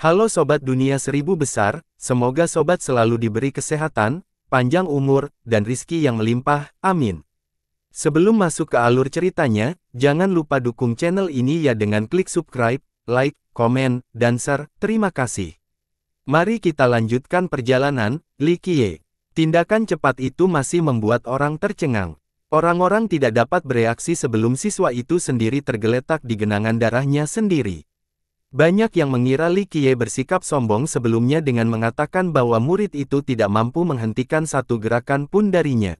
Halo Sobat Dunia Seribu Besar, semoga Sobat selalu diberi kesehatan, panjang umur, dan rizki yang melimpah, amin. Sebelum masuk ke alur ceritanya, jangan lupa dukung channel ini ya dengan klik subscribe, like, komen, dan share, terima kasih. Mari kita lanjutkan perjalanan, Likie. Tindakan cepat itu masih membuat orang tercengang. Orang-orang tidak dapat bereaksi sebelum siswa itu sendiri tergeletak di genangan darahnya sendiri. Banyak yang mengira Li Qiye bersikap sombong sebelumnya dengan mengatakan bahwa murid itu tidak mampu menghentikan satu gerakan pun darinya.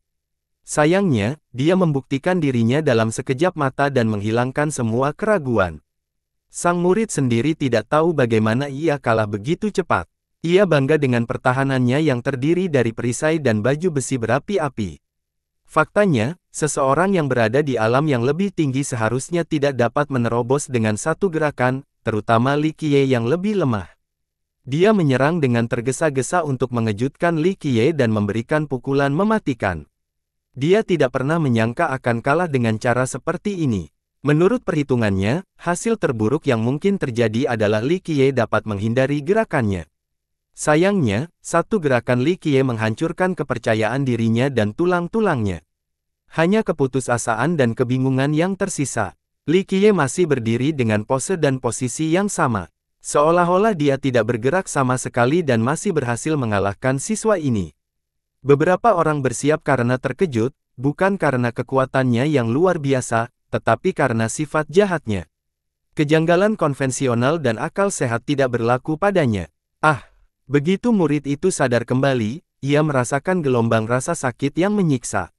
Sayangnya, dia membuktikan dirinya dalam sekejap mata dan menghilangkan semua keraguan. Sang murid sendiri tidak tahu bagaimana ia kalah begitu cepat. Ia bangga dengan pertahanannya yang terdiri dari perisai dan baju besi berapi-api. Faktanya, seseorang yang berada di alam yang lebih tinggi seharusnya tidak dapat menerobos dengan satu gerakan, terutama Li Qiye yang lebih lemah. Dia menyerang dengan tergesa-gesa untuk mengejutkan Li Qiye dan memberikan pukulan mematikan. Dia tidak pernah menyangka akan kalah dengan cara seperti ini. Menurut perhitungannya, hasil terburuk yang mungkin terjadi adalah Li Qiye dapat menghindari gerakannya. Sayangnya, satu gerakan Li Qiye menghancurkan kepercayaan dirinya dan tulang-tulangnya. Hanya keputusasaan dan kebingungan yang tersisa. Li Qiye masih berdiri dengan pose dan posisi yang sama. Seolah-olah dia tidak bergerak sama sekali dan masih berhasil mengalahkan siswa ini. Beberapa orang bersiap karena terkejut, bukan karena kekuatannya yang luar biasa, tetapi karena sifat jahatnya. Kejanggalan konvensional dan akal sehat tidak berlaku padanya. Ah, begitu murid itu sadar kembali, ia merasakan gelombang rasa sakit yang menyiksa.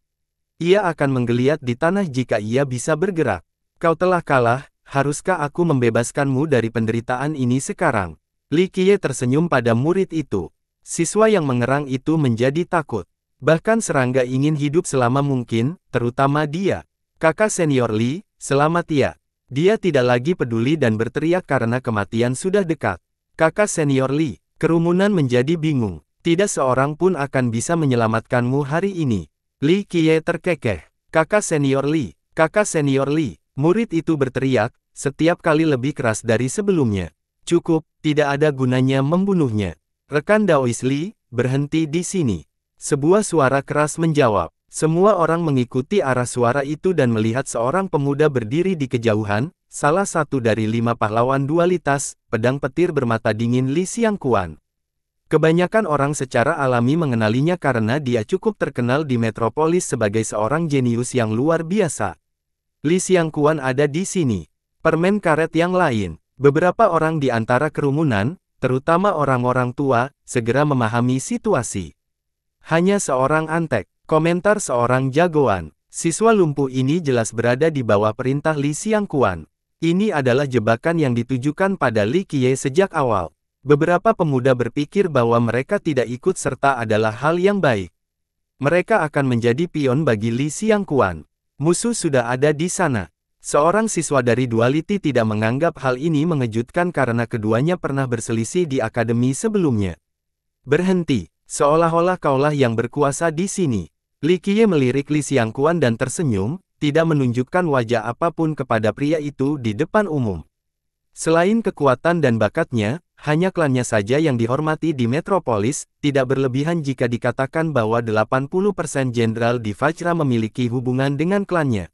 Ia akan menggeliat di tanah jika ia bisa bergerak. Kau telah kalah, haruskah aku membebaskanmu dari penderitaan ini sekarang? Li Qiye tersenyum pada murid itu. Siswa yang mengerang itu menjadi takut. Bahkan serangga ingin hidup selama mungkin, terutama dia. Kakak senior Li, selamat ya. Dia tidak lagi peduli dan berteriak karena kematian sudah dekat. Kakak senior Li, kerumunan menjadi bingung. Tidak seorang pun akan bisa menyelamatkanmu hari ini. Li Qiye terkekeh. Kakak senior Li, kakak senior Li, Murid itu berteriak, setiap kali lebih keras dari sebelumnya. Cukup, tidak ada gunanya membunuhnya. Rekan Daois Li, berhenti di sini. Sebuah suara keras menjawab. Semua orang mengikuti arah suara itu dan melihat seorang pemuda berdiri di kejauhan, salah satu dari lima pahlawan dualitas, pedang petir bermata dingin Li Kuan. Kebanyakan orang secara alami mengenalinya karena dia cukup terkenal di metropolis sebagai seorang jenius yang luar biasa. Li Xiangquan ada di sini. Permen karet yang lain. Beberapa orang di antara kerumunan, terutama orang-orang tua, segera memahami situasi. Hanya seorang antek, komentar seorang jagoan. Siswa lumpuh ini jelas berada di bawah perintah Li Xiangquan. Ini adalah jebakan yang ditujukan pada Li Qiye sejak awal. Beberapa pemuda berpikir bahwa mereka tidak ikut serta adalah hal yang baik. Mereka akan menjadi pion bagi Li Xiangquan. Musuh sudah ada di sana. Seorang siswa dari Duality tidak menganggap hal ini mengejutkan karena keduanya pernah berselisih di akademi sebelumnya. Berhenti, seolah-olah kaulah yang berkuasa di sini. Li Qiye melirik Li Xiangquan dan tersenyum, tidak menunjukkan wajah apapun kepada pria itu di depan umum. Selain kekuatan dan bakatnya, hanya klannya saja yang dihormati di metropolis, tidak berlebihan jika dikatakan bahwa 80% jenderal di Vajra memiliki hubungan dengan klannya.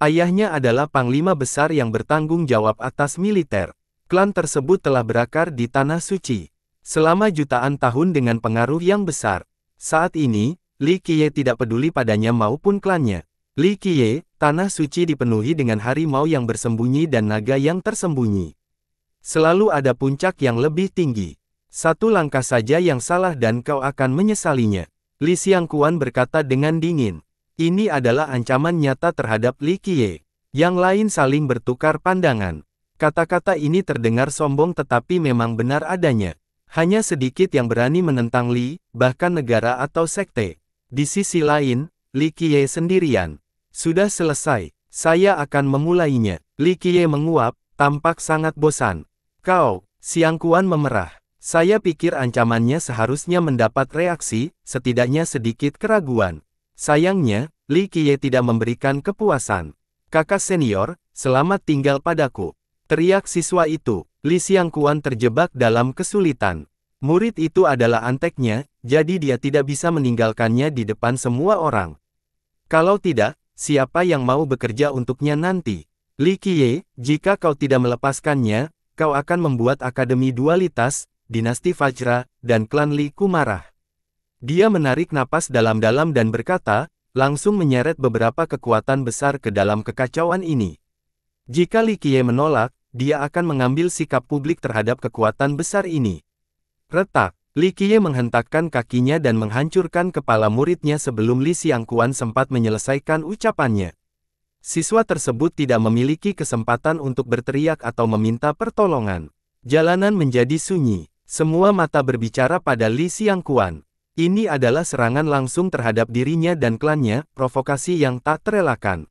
Ayahnya adalah panglima besar yang bertanggung jawab atas militer. Klan tersebut telah berakar di Tanah Suci. Selama jutaan tahun dengan pengaruh yang besar. Saat ini, Li Qiye tidak peduli padanya maupun klannya. Li Qiye, Tanah Suci dipenuhi dengan harimau yang bersembunyi dan naga yang tersembunyi. Selalu ada puncak yang lebih tinggi. Satu langkah saja yang salah dan kau akan menyesalinya. Li Kuan berkata dengan dingin. Ini adalah ancaman nyata terhadap Li Qiye. Yang lain saling bertukar pandangan. Kata-kata ini terdengar sombong tetapi memang benar adanya. Hanya sedikit yang berani menentang Li, bahkan negara atau sekte. Di sisi lain, Li Qiye sendirian. Sudah selesai, saya akan memulainya. Li Qiye menguap, tampak sangat bosan. Kau, Siang Kuan memerah. Saya pikir ancamannya seharusnya mendapat reaksi, setidaknya sedikit keraguan. Sayangnya, Li Qiye tidak memberikan kepuasan. Kakak senior, selamat tinggal padaku. Teriak siswa itu, Li Siang Kuan terjebak dalam kesulitan. Murid itu adalah anteknya, jadi dia tidak bisa meninggalkannya di depan semua orang. Kalau tidak, siapa yang mau bekerja untuknya nanti? Li Qiye, jika kau tidak melepaskannya, kau akan membuat Akademi Dualitas, Dinasti fajra, dan klan Li Kumarah. Dia menarik napas dalam-dalam dan berkata, langsung menyeret beberapa kekuatan besar ke dalam kekacauan ini. Jika Li Kie menolak, dia akan mengambil sikap publik terhadap kekuatan besar ini. Retak, Li Qiye menghentakkan kakinya dan menghancurkan kepala muridnya sebelum Li Kuan sempat menyelesaikan ucapannya. Siswa tersebut tidak memiliki kesempatan untuk berteriak atau meminta pertolongan. Jalanan menjadi sunyi. Semua mata berbicara pada Li Xiangquan. Ini adalah serangan langsung terhadap dirinya dan klannya, provokasi yang tak terelakkan.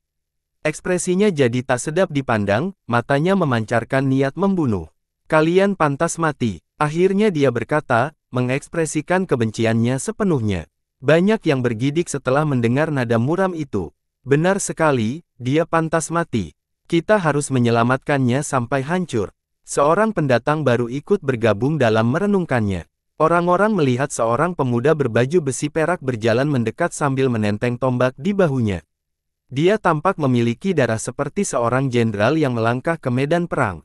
Ekspresinya jadi tak sedap dipandang, matanya memancarkan niat membunuh. Kalian pantas mati. Akhirnya dia berkata, mengekspresikan kebenciannya sepenuhnya. Banyak yang bergidik setelah mendengar nada muram itu. Benar sekali, dia pantas mati. Kita harus menyelamatkannya sampai hancur. Seorang pendatang baru ikut bergabung dalam merenungkannya. Orang-orang melihat seorang pemuda berbaju besi perak berjalan mendekat sambil menenteng tombak di bahunya. Dia tampak memiliki darah seperti seorang jenderal yang melangkah ke medan perang.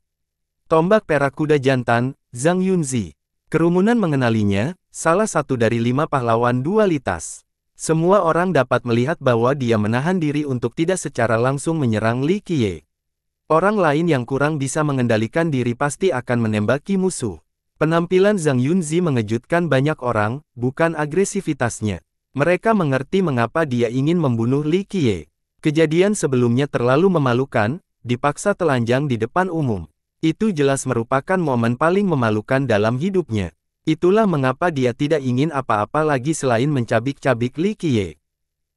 Tombak perak kuda jantan, Zhang Yunzi. Kerumunan mengenalinya, salah satu dari lima pahlawan dualitas. Semua orang dapat melihat bahwa dia menahan diri untuk tidak secara langsung menyerang Li Qiye. Orang lain yang kurang bisa mengendalikan diri pasti akan menembaki musuh. Penampilan Zhang Yunzi mengejutkan banyak orang, bukan agresivitasnya. Mereka mengerti mengapa dia ingin membunuh Li Qiye. Kejadian sebelumnya terlalu memalukan, dipaksa telanjang di depan umum. Itu jelas merupakan momen paling memalukan dalam hidupnya. Itulah mengapa dia tidak ingin apa-apa lagi selain mencabik-cabik Li Qiye.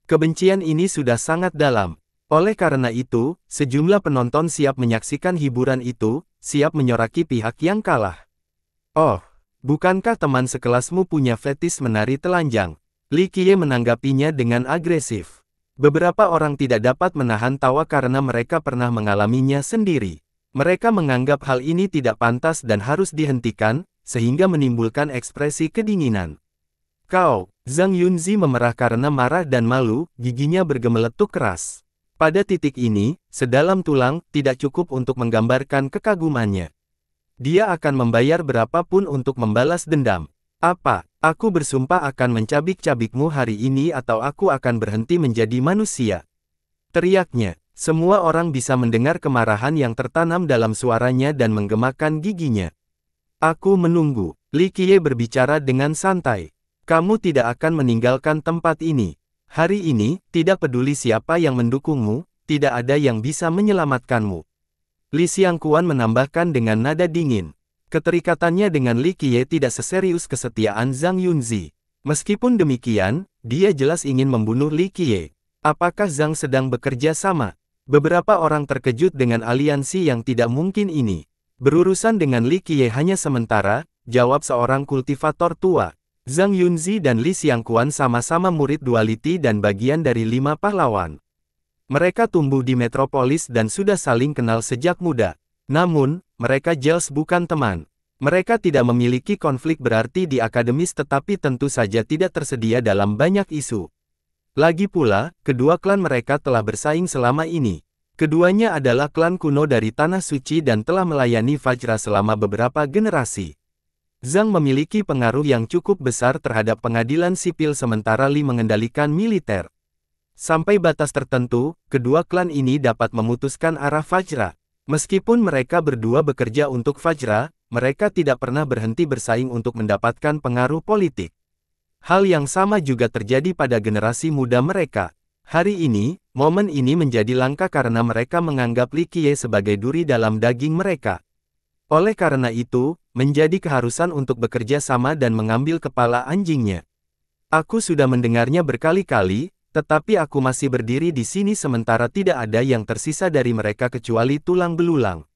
Kebencian ini sudah sangat dalam. Oleh karena itu, sejumlah penonton siap menyaksikan hiburan itu, siap menyoraki pihak yang kalah. Oh, bukankah teman sekelasmu punya fetis menari telanjang? Li Qiye menanggapinya dengan agresif. Beberapa orang tidak dapat menahan tawa karena mereka pernah mengalaminya sendiri. Mereka menganggap hal ini tidak pantas dan harus dihentikan, sehingga menimbulkan ekspresi kedinginan. Kau, Zhang Yunzi memerah karena marah dan malu, giginya bergemeletuk keras. Pada titik ini, sedalam tulang, tidak cukup untuk menggambarkan kekagumannya. Dia akan membayar berapapun untuk membalas dendam. Apa, aku bersumpah akan mencabik-cabikmu hari ini atau aku akan berhenti menjadi manusia. Teriaknya, semua orang bisa mendengar kemarahan yang tertanam dalam suaranya dan menggemakan giginya. Aku menunggu. Li Qiye berbicara dengan santai. Kamu tidak akan meninggalkan tempat ini. Hari ini, tidak peduli siapa yang mendukungmu, tidak ada yang bisa menyelamatkanmu. Li Kuan menambahkan dengan nada dingin. Keterikatannya dengan Li Qiye tidak seserius kesetiaan Zhang Yunzi. Meskipun demikian, dia jelas ingin membunuh Li Qiye. Apakah Zhang sedang bekerja sama? Beberapa orang terkejut dengan aliansi yang tidak mungkin ini. Berurusan dengan Li Qiye hanya sementara, jawab seorang kultivator tua. Zhang Yunzi dan Li Xiangquan sama-sama murid dualiti dan bagian dari lima pahlawan. Mereka tumbuh di metropolis dan sudah saling kenal sejak muda. Namun, mereka jelas bukan teman. Mereka tidak memiliki konflik berarti di akademis tetapi tentu saja tidak tersedia dalam banyak isu. Lagi pula, kedua klan mereka telah bersaing selama ini. Keduanya adalah klan kuno dari Tanah Suci dan telah melayani Vajra selama beberapa generasi. Zhang memiliki pengaruh yang cukup besar terhadap pengadilan sipil sementara Li mengendalikan militer. Sampai batas tertentu, kedua klan ini dapat memutuskan arah Fajra. Meskipun mereka berdua bekerja untuk Fajra, mereka tidak pernah berhenti bersaing untuk mendapatkan pengaruh politik. Hal yang sama juga terjadi pada generasi muda mereka. Hari ini, momen ini menjadi langka karena mereka menganggap Li Qiye sebagai duri dalam daging mereka. Oleh karena itu, menjadi keharusan untuk bekerja sama dan mengambil kepala anjingnya. Aku sudah mendengarnya berkali-kali, tetapi aku masih berdiri di sini sementara tidak ada yang tersisa dari mereka kecuali tulang belulang.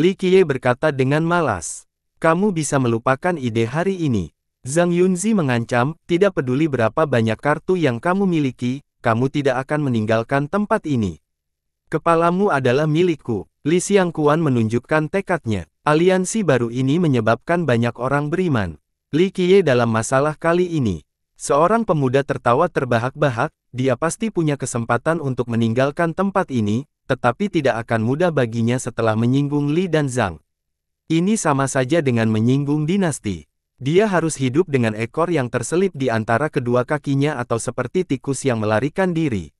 Li Qiye berkata dengan malas. Kamu bisa melupakan ide hari ini. Zhang Yunzi mengancam, tidak peduli berapa banyak kartu yang kamu miliki, kamu tidak akan meninggalkan tempat ini. Kepalamu adalah milikku. Li Kuan menunjukkan tekadnya. Aliansi baru ini menyebabkan banyak orang beriman. Li Qiye dalam masalah kali ini. Seorang pemuda tertawa terbahak-bahak, dia pasti punya kesempatan untuk meninggalkan tempat ini, tetapi tidak akan mudah baginya setelah menyinggung Li dan Zhang. Ini sama saja dengan menyinggung dinasti. Dia harus hidup dengan ekor yang terselip di antara kedua kakinya atau seperti tikus yang melarikan diri.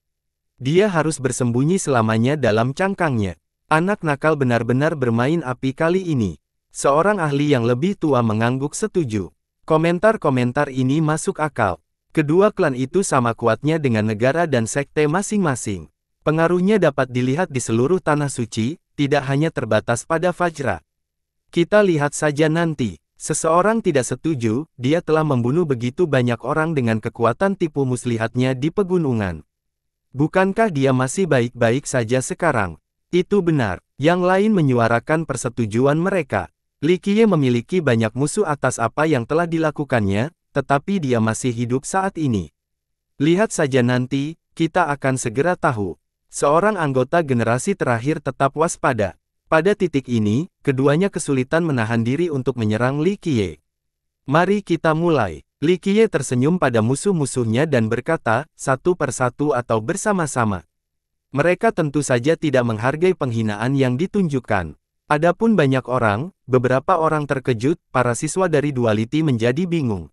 Dia harus bersembunyi selamanya dalam cangkangnya. Anak nakal benar-benar bermain api kali ini. Seorang ahli yang lebih tua mengangguk setuju. Komentar-komentar ini masuk akal. Kedua klan itu sama kuatnya dengan negara dan sekte masing-masing. Pengaruhnya dapat dilihat di seluruh tanah suci, tidak hanya terbatas pada Fajra. Kita lihat saja nanti. Seseorang tidak setuju, dia telah membunuh begitu banyak orang dengan kekuatan tipu muslihatnya di pegunungan. Bukankah dia masih baik-baik saja sekarang? Itu benar. Yang lain menyuarakan persetujuan mereka. Likie memiliki banyak musuh atas apa yang telah dilakukannya, tetapi dia masih hidup saat ini. Lihat saja nanti, kita akan segera tahu. Seorang anggota generasi terakhir tetap waspada. Pada titik ini, keduanya kesulitan menahan diri untuk menyerang Li Qiye. Mari kita mulai. Li Qiye tersenyum pada musuh-musuhnya dan berkata, satu persatu atau bersama-sama. Mereka tentu saja tidak menghargai penghinaan yang ditunjukkan. Adapun banyak orang, beberapa orang terkejut, para siswa dari Duality menjadi bingung.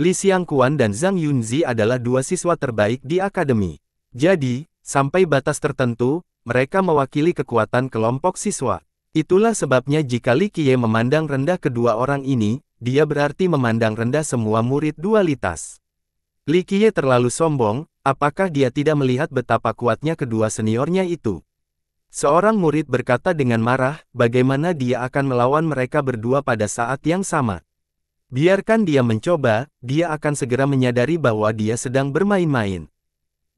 Li Xiangquan dan Zhang Yunzi adalah dua siswa terbaik di akademi. Jadi, sampai batas tertentu, mereka mewakili kekuatan kelompok siswa. Itulah sebabnya jika Li Qiye memandang rendah kedua orang ini, dia berarti memandang rendah semua murid dualitas. Li Qiye terlalu sombong, apakah dia tidak melihat betapa kuatnya kedua seniornya itu? Seorang murid berkata dengan marah, bagaimana dia akan melawan mereka berdua pada saat yang sama. Biarkan dia mencoba, dia akan segera menyadari bahwa dia sedang bermain-main.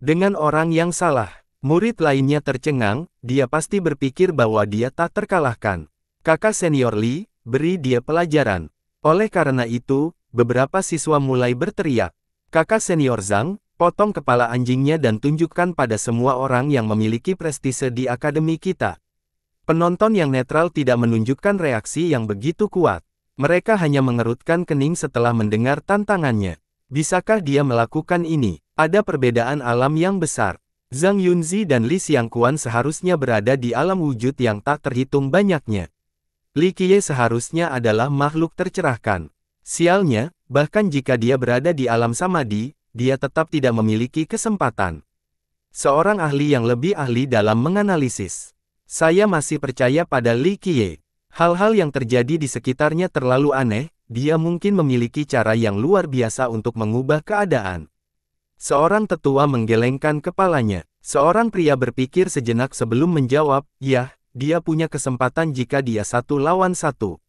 Dengan orang yang salah. Murid lainnya tercengang, dia pasti berpikir bahwa dia tak terkalahkan. Kakak senior Lee, beri dia pelajaran. Oleh karena itu, beberapa siswa mulai berteriak. Kakak senior Zhang, potong kepala anjingnya dan tunjukkan pada semua orang yang memiliki prestise di akademi kita. Penonton yang netral tidak menunjukkan reaksi yang begitu kuat. Mereka hanya mengerutkan kening setelah mendengar tantangannya. Bisakah dia melakukan ini? Ada perbedaan alam yang besar. Zhang Yunzi dan Li Xiangquan seharusnya berada di alam wujud yang tak terhitung banyaknya. Li Qiye seharusnya adalah makhluk tercerahkan. Sialnya, bahkan jika dia berada di alam samadhi, dia tetap tidak memiliki kesempatan. Seorang ahli yang lebih ahli dalam menganalisis. Saya masih percaya pada Li Qiye. Hal-hal yang terjadi di sekitarnya terlalu aneh, dia mungkin memiliki cara yang luar biasa untuk mengubah keadaan. Seorang tetua menggelengkan kepalanya. Seorang pria berpikir sejenak sebelum menjawab, "Ya, dia punya kesempatan jika dia satu lawan satu.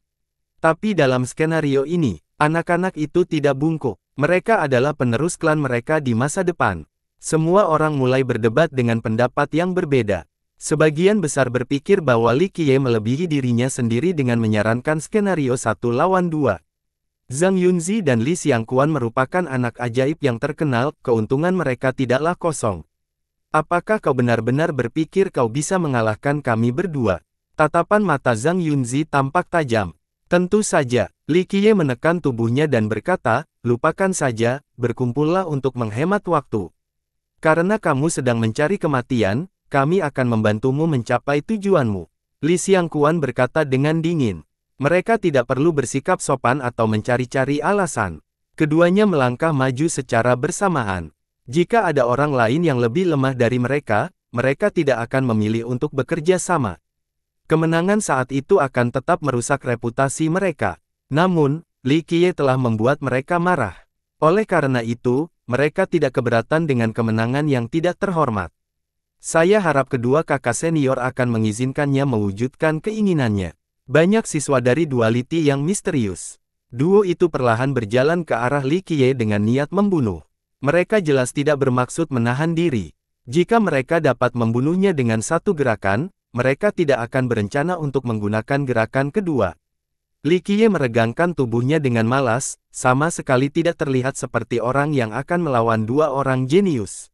Tapi dalam skenario ini, anak-anak itu tidak bungkuk. Mereka adalah penerus klan mereka di masa depan. Semua orang mulai berdebat dengan pendapat yang berbeda. Sebagian besar berpikir bahwa Li Qiye melebihi dirinya sendiri dengan menyarankan skenario satu lawan dua. Zhang Yunzi dan Li Xiangquan merupakan anak ajaib yang terkenal, keuntungan mereka tidaklah kosong. Apakah kau benar-benar berpikir kau bisa mengalahkan kami berdua? Tatapan mata Zhang Yunzi tampak tajam. Tentu saja, Li Qiye menekan tubuhnya dan berkata, lupakan saja, berkumpullah untuk menghemat waktu. Karena kamu sedang mencari kematian, kami akan membantumu mencapai tujuanmu. Li Xiangquan berkata dengan dingin. Mereka tidak perlu bersikap sopan atau mencari-cari alasan. Keduanya melangkah maju secara bersamaan. Jika ada orang lain yang lebih lemah dari mereka, mereka tidak akan memilih untuk bekerja sama. Kemenangan saat itu akan tetap merusak reputasi mereka. Namun, Li Qiye telah membuat mereka marah. Oleh karena itu, mereka tidak keberatan dengan kemenangan yang tidak terhormat. Saya harap kedua kakak senior akan mengizinkannya mewujudkan keinginannya. Banyak siswa dari dua yang misterius. Duo itu perlahan berjalan ke arah Li Qiye dengan niat membunuh. Mereka jelas tidak bermaksud menahan diri. Jika mereka dapat membunuhnya dengan satu gerakan, mereka tidak akan berencana untuk menggunakan gerakan kedua. Li Qiye meregangkan tubuhnya dengan malas, sama sekali tidak terlihat seperti orang yang akan melawan dua orang jenius.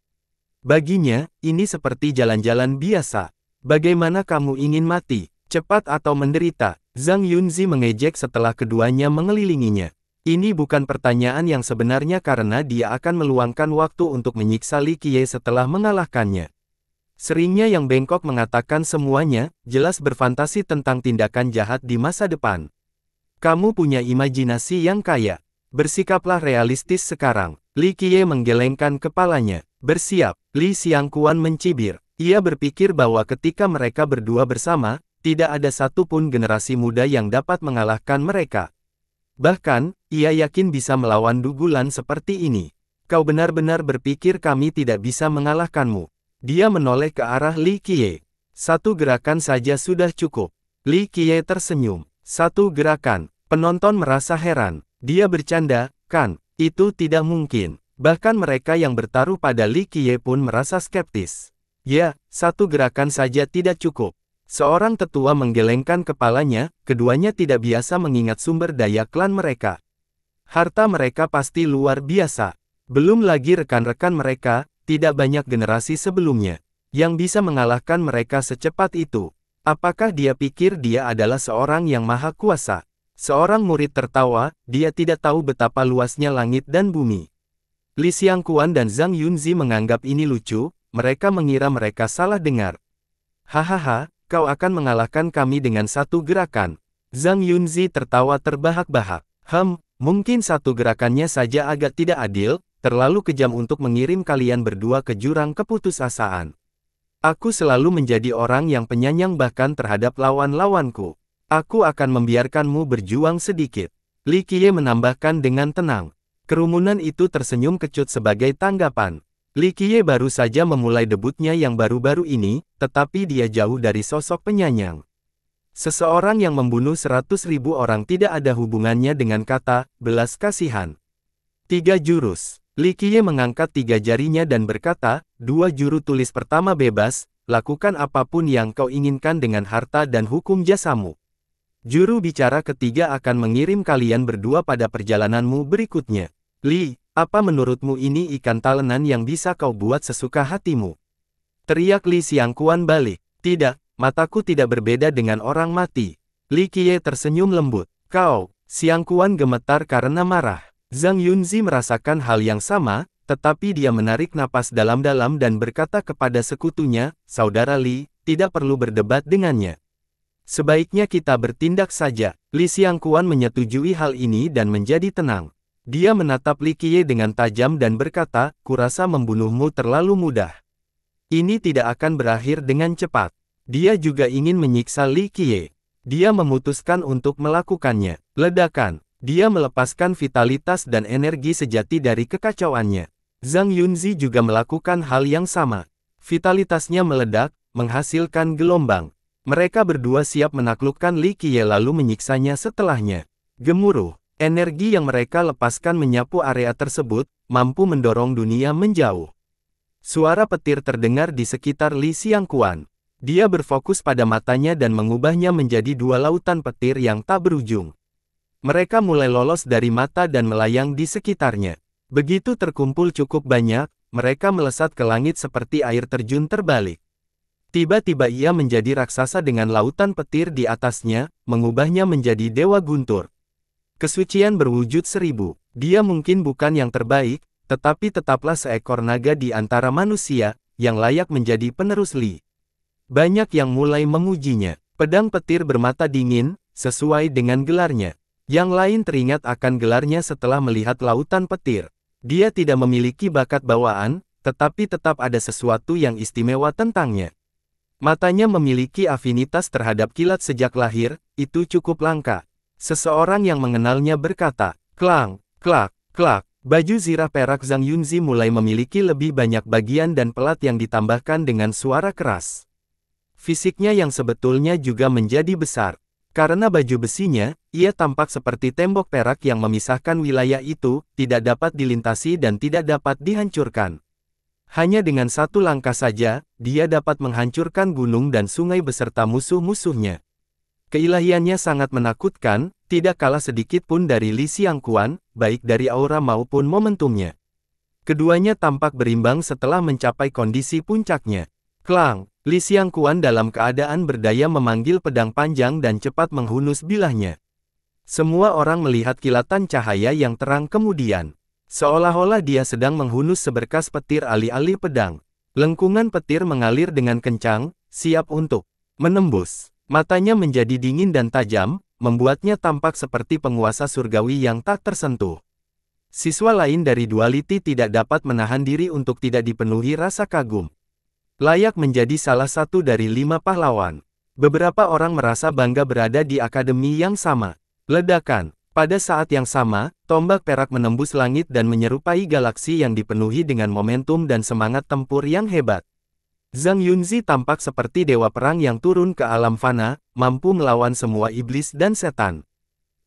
Baginya, ini seperti jalan-jalan biasa. Bagaimana kamu ingin mati? Cepat atau menderita, Zhang Yunzi mengejek setelah keduanya mengelilinginya. Ini bukan pertanyaan yang sebenarnya karena dia akan meluangkan waktu untuk menyiksa Li Qiye setelah mengalahkannya. Seringnya yang bengkok mengatakan semuanya, jelas berfantasi tentang tindakan jahat di masa depan. Kamu punya imajinasi yang kaya. Bersikaplah realistis sekarang. Li Qiye menggelengkan kepalanya. Bersiap, Li Xiangkuan mencibir. Ia berpikir bahwa ketika mereka berdua bersama, tidak ada satupun generasi muda yang dapat mengalahkan mereka. Bahkan, ia yakin bisa melawan dugulan seperti ini. Kau benar-benar berpikir kami tidak bisa mengalahkanmu. Dia menoleh ke arah Li Qiye. Satu gerakan saja sudah cukup. Li Qiye tersenyum. Satu gerakan. Penonton merasa heran. Dia bercanda, kan? Itu tidak mungkin. Bahkan mereka yang bertaruh pada Li Qiye pun merasa skeptis. Ya, satu gerakan saja tidak cukup. Seorang tetua menggelengkan kepalanya, keduanya tidak biasa mengingat sumber daya klan mereka. Harta mereka pasti luar biasa. Belum lagi rekan-rekan mereka, tidak banyak generasi sebelumnya, yang bisa mengalahkan mereka secepat itu. Apakah dia pikir dia adalah seorang yang maha kuasa? Seorang murid tertawa, dia tidak tahu betapa luasnya langit dan bumi. Li Xiangquan dan Zhang Yunzi menganggap ini lucu, mereka mengira mereka salah dengar. Hahaha, kau akan mengalahkan kami dengan satu gerakan. Zhang Yunzi tertawa terbahak-bahak. Hem, mungkin satu gerakannya saja agak tidak adil, terlalu kejam untuk mengirim kalian berdua ke jurang keputusasaan. Aku selalu menjadi orang yang penyanyang bahkan terhadap lawan-lawanku. Aku akan membiarkanmu berjuang sedikit. Li Qiye menambahkan dengan tenang. Kerumunan itu tersenyum kecut sebagai tanggapan. Li Qiye baru saja memulai debutnya yang baru-baru ini, tetapi dia jauh dari sosok penyanyang. Seseorang yang membunuh seratus ribu orang tidak ada hubungannya dengan kata, belas kasihan. Tiga jurus. Li Qiye mengangkat tiga jarinya dan berkata, dua juru tulis pertama bebas, lakukan apapun yang kau inginkan dengan harta dan hukum jasamu. Juru bicara ketiga akan mengirim kalian berdua pada perjalananmu berikutnya. Li, apa menurutmu ini ikan talenan yang bisa kau buat sesuka hatimu? Teriak Li Kuan balik. Tidak, mataku tidak berbeda dengan orang mati. Li Qiye tersenyum lembut. Kau, Siangkuan gemetar karena marah. Zhang Yunzi merasakan hal yang sama, tetapi dia menarik napas dalam-dalam dan berkata kepada sekutunya, Saudara Li, tidak perlu berdebat dengannya. Sebaiknya kita bertindak saja. Li Kuan menyetujui hal ini dan menjadi tenang. Dia menatap Likie dengan tajam dan berkata, kurasa membunuhmu terlalu mudah. Ini tidak akan berakhir dengan cepat. Dia juga ingin menyiksa Likie. Dia memutuskan untuk melakukannya. Ledakan. Dia melepaskan vitalitas dan energi sejati dari kekacauannya. Zhang Yunzi juga melakukan hal yang sama. Vitalitasnya meledak, menghasilkan gelombang. Mereka berdua siap menaklukkan Likie lalu menyiksanya setelahnya. Gemuruh. Energi yang mereka lepaskan menyapu area tersebut, mampu mendorong dunia menjauh. Suara petir terdengar di sekitar Li Xiangquan. Dia berfokus pada matanya dan mengubahnya menjadi dua lautan petir yang tak berujung. Mereka mulai lolos dari mata dan melayang di sekitarnya. Begitu terkumpul cukup banyak, mereka melesat ke langit seperti air terjun terbalik. Tiba-tiba ia menjadi raksasa dengan lautan petir di atasnya, mengubahnya menjadi dewa guntur. Kesucian berwujud seribu. Dia mungkin bukan yang terbaik, tetapi tetaplah seekor naga di antara manusia, yang layak menjadi penerus Li. Banyak yang mulai memujinya. Pedang petir bermata dingin, sesuai dengan gelarnya. Yang lain teringat akan gelarnya setelah melihat lautan petir. Dia tidak memiliki bakat bawaan, tetapi tetap ada sesuatu yang istimewa tentangnya. Matanya memiliki afinitas terhadap kilat sejak lahir, itu cukup langka. Seseorang yang mengenalnya berkata, Klang, klak, klak, baju zirah perak Zhang Yunzi mulai memiliki lebih banyak bagian dan pelat yang ditambahkan dengan suara keras. Fisiknya yang sebetulnya juga menjadi besar. Karena baju besinya, ia tampak seperti tembok perak yang memisahkan wilayah itu, tidak dapat dilintasi dan tidak dapat dihancurkan. Hanya dengan satu langkah saja, dia dapat menghancurkan gunung dan sungai beserta musuh-musuhnya. Keilahiannya sangat menakutkan, tidak kalah sedikit pun dari Li Xiangquan, baik dari aura maupun momentumnya. Keduanya tampak berimbang setelah mencapai kondisi puncaknya. Klang, Li Xiangquan dalam keadaan berdaya memanggil pedang panjang dan cepat menghunus bilahnya. Semua orang melihat kilatan cahaya yang terang kemudian. Seolah-olah dia sedang menghunus seberkas petir alih-alih pedang. Lengkungan petir mengalir dengan kencang, siap untuk menembus. Matanya menjadi dingin dan tajam, membuatnya tampak seperti penguasa surgawi yang tak tersentuh. Siswa lain dari duality tidak dapat menahan diri untuk tidak dipenuhi rasa kagum. Layak menjadi salah satu dari lima pahlawan. Beberapa orang merasa bangga berada di akademi yang sama. Ledakan. Pada saat yang sama, tombak perak menembus langit dan menyerupai galaksi yang dipenuhi dengan momentum dan semangat tempur yang hebat. Zhang Yunzi tampak seperti dewa perang yang turun ke alam fana, mampu melawan semua iblis dan setan.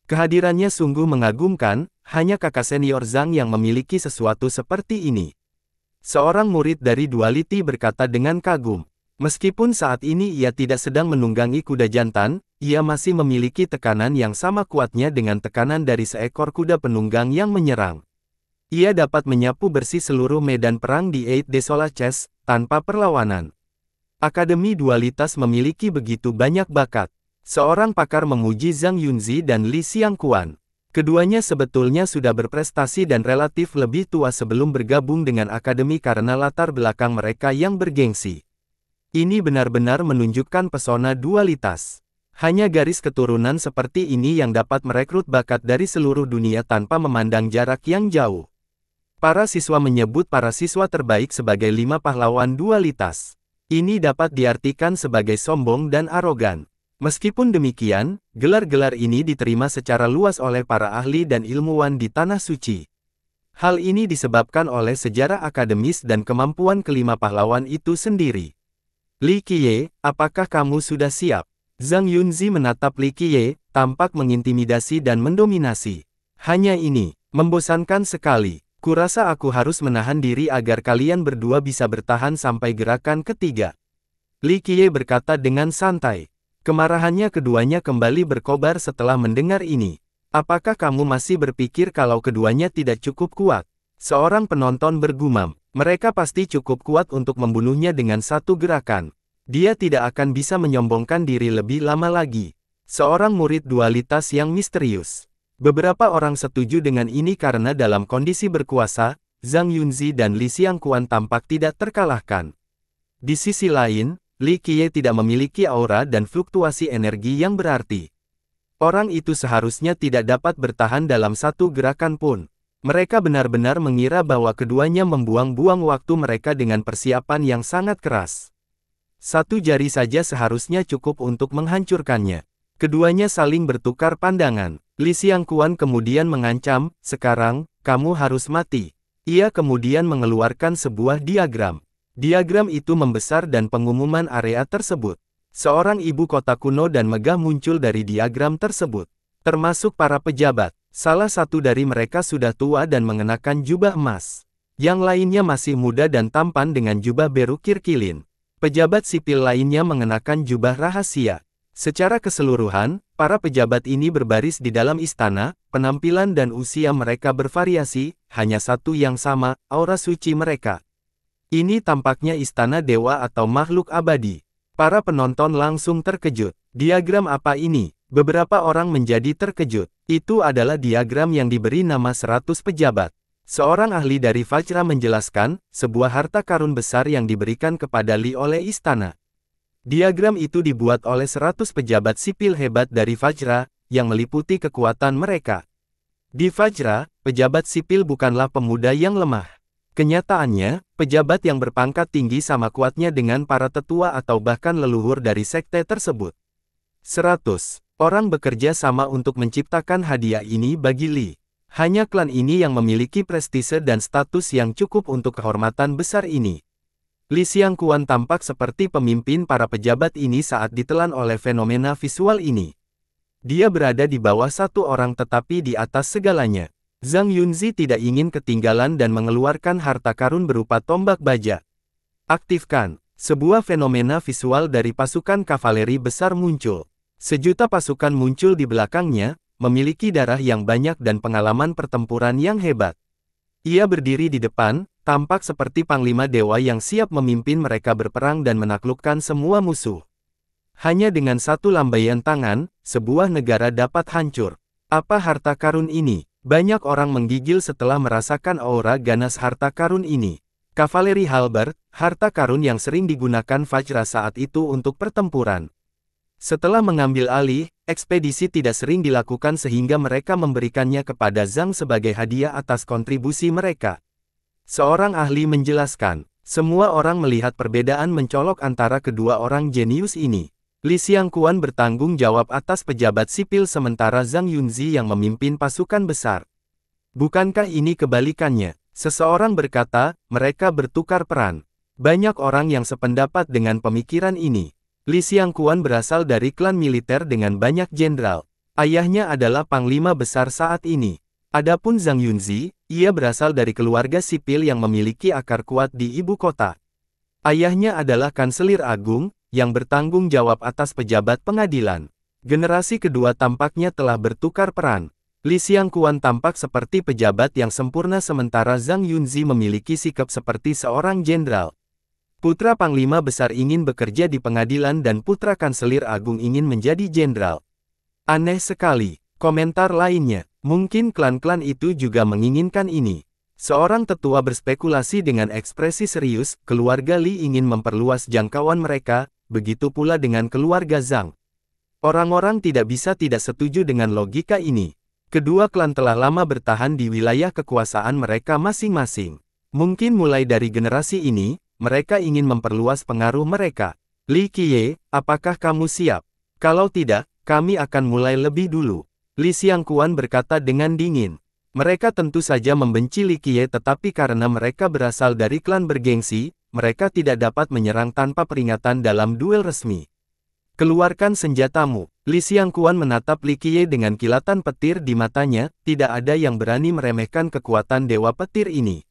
Kehadirannya sungguh mengagumkan, hanya kakak senior Zhang yang memiliki sesuatu seperti ini. Seorang murid dari Duality berkata dengan kagum. Meskipun saat ini ia tidak sedang menunggangi kuda jantan, ia masih memiliki tekanan yang sama kuatnya dengan tekanan dari seekor kuda penunggang yang menyerang. Ia dapat menyapu bersih seluruh medan perang di Eight Desolaces, tanpa perlawanan. Akademi Dualitas memiliki begitu banyak bakat. Seorang pakar memuji Zhang Yunzi dan Li Xiangquan. Keduanya sebetulnya sudah berprestasi dan relatif lebih tua sebelum bergabung dengan akademi karena latar belakang mereka yang bergengsi. Ini benar-benar menunjukkan pesona dualitas. Hanya garis keturunan seperti ini yang dapat merekrut bakat dari seluruh dunia tanpa memandang jarak yang jauh. Para siswa menyebut para siswa terbaik sebagai lima pahlawan dualitas. Ini dapat diartikan sebagai sombong dan arogan. Meskipun demikian, gelar-gelar ini diterima secara luas oleh para ahli dan ilmuwan di Tanah Suci. Hal ini disebabkan oleh sejarah akademis dan kemampuan kelima pahlawan itu sendiri. Li Qiye, apakah kamu sudah siap? Zhang Yunzi menatap Li Qiye, tampak mengintimidasi dan mendominasi. Hanya ini, membosankan sekali. Kurasa aku harus menahan diri agar kalian berdua bisa bertahan sampai gerakan ketiga. Li Qiye berkata dengan santai. Kemarahannya keduanya kembali berkobar setelah mendengar ini. Apakah kamu masih berpikir kalau keduanya tidak cukup kuat? Seorang penonton bergumam, mereka pasti cukup kuat untuk membunuhnya dengan satu gerakan. Dia tidak akan bisa menyombongkan diri lebih lama lagi. Seorang murid dualitas yang misterius. Beberapa orang setuju dengan ini karena dalam kondisi berkuasa, Zhang Yunzi dan Li Xiangquan tampak tidak terkalahkan. Di sisi lain, Li Qiye tidak memiliki aura dan fluktuasi energi yang berarti. Orang itu seharusnya tidak dapat bertahan dalam satu gerakan pun. Mereka benar-benar mengira bahwa keduanya membuang-buang waktu mereka dengan persiapan yang sangat keras. Satu jari saja seharusnya cukup untuk menghancurkannya. Keduanya saling bertukar pandangan. Li Xiangquan kemudian mengancam, sekarang, kamu harus mati. Ia kemudian mengeluarkan sebuah diagram. Diagram itu membesar dan pengumuman area tersebut. Seorang ibu kota kuno dan megah muncul dari diagram tersebut. Termasuk para pejabat. Salah satu dari mereka sudah tua dan mengenakan jubah emas. Yang lainnya masih muda dan tampan dengan jubah berukir kilin. Pejabat sipil lainnya mengenakan jubah rahasia. Secara keseluruhan, para pejabat ini berbaris di dalam istana, penampilan dan usia mereka bervariasi, hanya satu yang sama, aura suci mereka. Ini tampaknya istana dewa atau makhluk abadi. Para penonton langsung terkejut. Diagram apa ini? Beberapa orang menjadi terkejut. Itu adalah diagram yang diberi nama 100 pejabat. Seorang ahli dari Vajra menjelaskan, sebuah harta karun besar yang diberikan kepada Li oleh istana. Diagram itu dibuat oleh 100 pejabat sipil hebat dari Fajra, yang meliputi kekuatan mereka. Di Fajra, pejabat sipil bukanlah pemuda yang lemah. Kenyataannya, pejabat yang berpangkat tinggi sama kuatnya dengan para tetua atau bahkan leluhur dari sekte tersebut. 100. Orang bekerja sama untuk menciptakan hadiah ini bagi Li. Hanya klan ini yang memiliki prestise dan status yang cukup untuk kehormatan besar ini. Li Kuan tampak seperti pemimpin para pejabat ini saat ditelan oleh fenomena visual ini. Dia berada di bawah satu orang tetapi di atas segalanya. Zhang Yunzi tidak ingin ketinggalan dan mengeluarkan harta karun berupa tombak baja. Aktifkan, sebuah fenomena visual dari pasukan kavaleri besar muncul. Sejuta pasukan muncul di belakangnya, memiliki darah yang banyak dan pengalaman pertempuran yang hebat. Ia berdiri di depan, tampak seperti panglima dewa yang siap memimpin mereka berperang dan menaklukkan semua musuh. Hanya dengan satu lambaian tangan, sebuah negara dapat hancur. Apa harta karun ini? Banyak orang menggigil setelah merasakan aura ganas harta karun ini. Kavaleri Halberd, harta karun yang sering digunakan Fajra saat itu untuk pertempuran. Setelah mengambil alih, ekspedisi tidak sering dilakukan sehingga mereka memberikannya kepada Zhang sebagai hadiah atas kontribusi mereka. Seorang ahli menjelaskan, semua orang melihat perbedaan mencolok antara kedua orang jenius ini. Li Xiangquan bertanggung jawab atas pejabat sipil sementara Zhang Yunzi yang memimpin pasukan besar. Bukankah ini kebalikannya? Seseorang berkata, mereka bertukar peran. Banyak orang yang sependapat dengan pemikiran ini. Li Kuan berasal dari klan militer dengan banyak jenderal. Ayahnya adalah panglima besar saat ini. Adapun Zhang Yunzi, ia berasal dari keluarga sipil yang memiliki akar kuat di ibu kota. Ayahnya adalah kanselir agung, yang bertanggung jawab atas pejabat pengadilan. Generasi kedua tampaknya telah bertukar peran. Li Kuan tampak seperti pejabat yang sempurna sementara Zhang Yunzi memiliki sikap seperti seorang jenderal. Putra Panglima Besar ingin bekerja di pengadilan dan Putra Kanselir Agung ingin menjadi jenderal. Aneh sekali, komentar lainnya. Mungkin klan-klan itu juga menginginkan ini. Seorang tetua berspekulasi dengan ekspresi serius, keluarga Li ingin memperluas jangkauan mereka, begitu pula dengan keluarga Zhang. Orang-orang tidak bisa tidak setuju dengan logika ini. Kedua klan telah lama bertahan di wilayah kekuasaan mereka masing-masing. Mungkin mulai dari generasi ini, mereka ingin memperluas pengaruh mereka. Li Qiye, apakah kamu siap? Kalau tidak, kami akan mulai lebih dulu. Li Xiangkuan berkata dengan dingin. Mereka tentu saja membenci Li Qiye tetapi karena mereka berasal dari klan bergengsi, mereka tidak dapat menyerang tanpa peringatan dalam duel resmi. Keluarkan senjatamu. Li Xiangkuan menatap Li Qiye dengan kilatan petir di matanya, tidak ada yang berani meremehkan kekuatan Dewa Petir ini.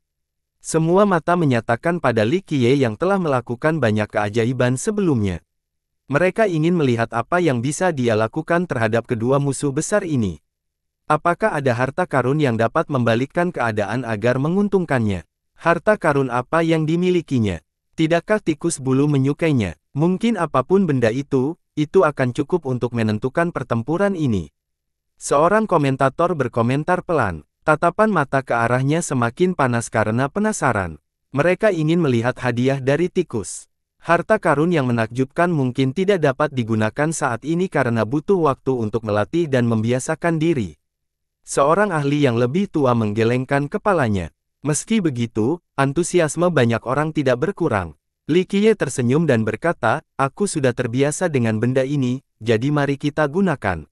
Semua mata menyatakan pada Li Qiye yang telah melakukan banyak keajaiban sebelumnya. Mereka ingin melihat apa yang bisa dia lakukan terhadap kedua musuh besar ini. Apakah ada harta karun yang dapat membalikkan keadaan agar menguntungkannya? Harta karun apa yang dimilikinya? Tidakkah tikus bulu menyukainya? Mungkin apapun benda itu, itu akan cukup untuk menentukan pertempuran ini. Seorang komentator berkomentar pelan, Tatapan mata ke arahnya semakin panas karena penasaran. Mereka ingin melihat hadiah dari tikus. Harta karun yang menakjubkan mungkin tidak dapat digunakan saat ini karena butuh waktu untuk melatih dan membiasakan diri. Seorang ahli yang lebih tua menggelengkan kepalanya. Meski begitu, antusiasme banyak orang tidak berkurang. Likie tersenyum dan berkata, aku sudah terbiasa dengan benda ini, jadi mari kita gunakan.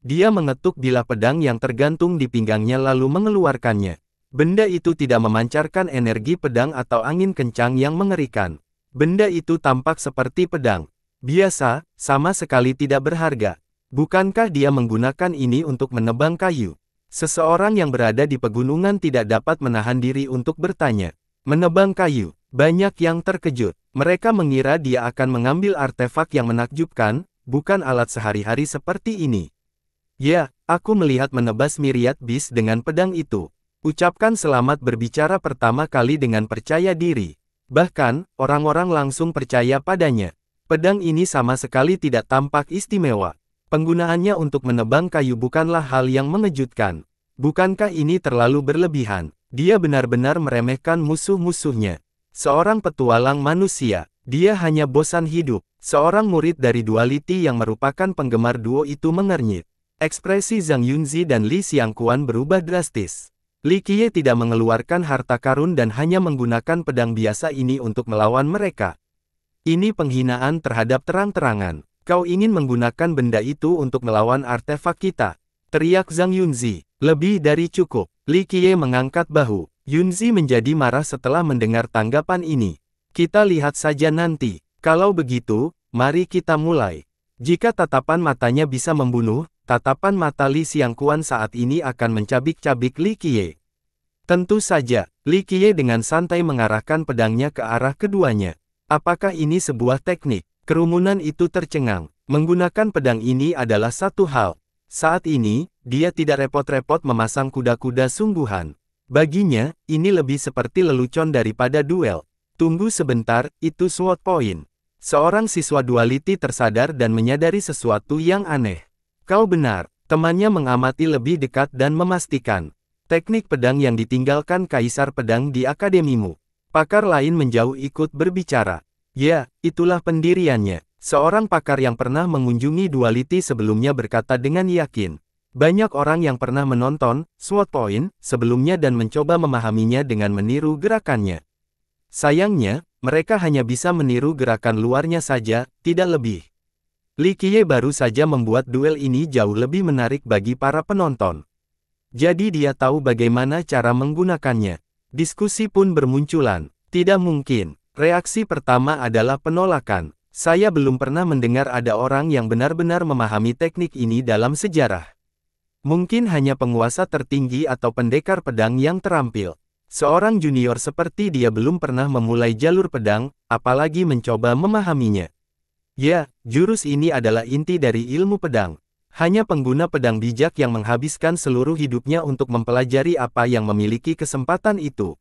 Dia mengetuk bila pedang yang tergantung di pinggangnya lalu mengeluarkannya. Benda itu tidak memancarkan energi pedang atau angin kencang yang mengerikan. Benda itu tampak seperti pedang. Biasa, sama sekali tidak berharga. Bukankah dia menggunakan ini untuk menebang kayu? Seseorang yang berada di pegunungan tidak dapat menahan diri untuk bertanya. Menebang kayu, banyak yang terkejut. Mereka mengira dia akan mengambil artefak yang menakjubkan, bukan alat sehari-hari seperti ini. Ya, aku melihat menebas miriat bis dengan pedang itu. Ucapkan selamat berbicara pertama kali dengan percaya diri. Bahkan, orang-orang langsung percaya padanya. Pedang ini sama sekali tidak tampak istimewa. Penggunaannya untuk menebang kayu bukanlah hal yang mengejutkan. Bukankah ini terlalu berlebihan? Dia benar-benar meremehkan musuh-musuhnya. Seorang petualang manusia, dia hanya bosan hidup. Seorang murid dari Duality yang merupakan penggemar duo itu mengernyit. Ekspresi Zhang Yunzi dan Li Xiangquan berubah drastis. Li Qiye tidak mengeluarkan harta karun dan hanya menggunakan pedang biasa ini untuk melawan mereka. Ini penghinaan terhadap terang-terangan. Kau ingin menggunakan benda itu untuk melawan artefak kita. Teriak Zhang Yunzi. Lebih dari cukup. Li Qiye mengangkat bahu. Yunzi menjadi marah setelah mendengar tanggapan ini. Kita lihat saja nanti. Kalau begitu, mari kita mulai. Jika tatapan matanya bisa membunuh, Tatapan mata Li Xiangquan saat ini akan mencabik-cabik Li Qiye. Tentu saja, Li Qiye dengan santai mengarahkan pedangnya ke arah keduanya. Apakah ini sebuah teknik? Kerumunan itu tercengang. Menggunakan pedang ini adalah satu hal. Saat ini, dia tidak repot-repot memasang kuda-kuda sungguhan. Baginya, ini lebih seperti lelucon daripada duel. Tunggu sebentar, itu sword point. Seorang siswa duality tersadar dan menyadari sesuatu yang aneh. Kau benar, temannya mengamati lebih dekat dan memastikan. Teknik pedang yang ditinggalkan Kaisar Pedang di akademimu. Pakar lain menjauh ikut berbicara. Ya, itulah pendiriannya. Seorang pakar yang pernah mengunjungi duality sebelumnya berkata dengan yakin. Banyak orang yang pernah menonton SWOT Point sebelumnya dan mencoba memahaminya dengan meniru gerakannya. Sayangnya, mereka hanya bisa meniru gerakan luarnya saja, tidak lebih. Li Qiye baru saja membuat duel ini jauh lebih menarik bagi para penonton. Jadi dia tahu bagaimana cara menggunakannya. Diskusi pun bermunculan. Tidak mungkin. Reaksi pertama adalah penolakan. Saya belum pernah mendengar ada orang yang benar-benar memahami teknik ini dalam sejarah. Mungkin hanya penguasa tertinggi atau pendekar pedang yang terampil. Seorang junior seperti dia belum pernah memulai jalur pedang, apalagi mencoba memahaminya. Ya, jurus ini adalah inti dari ilmu pedang. Hanya pengguna pedang bijak yang menghabiskan seluruh hidupnya untuk mempelajari apa yang memiliki kesempatan itu.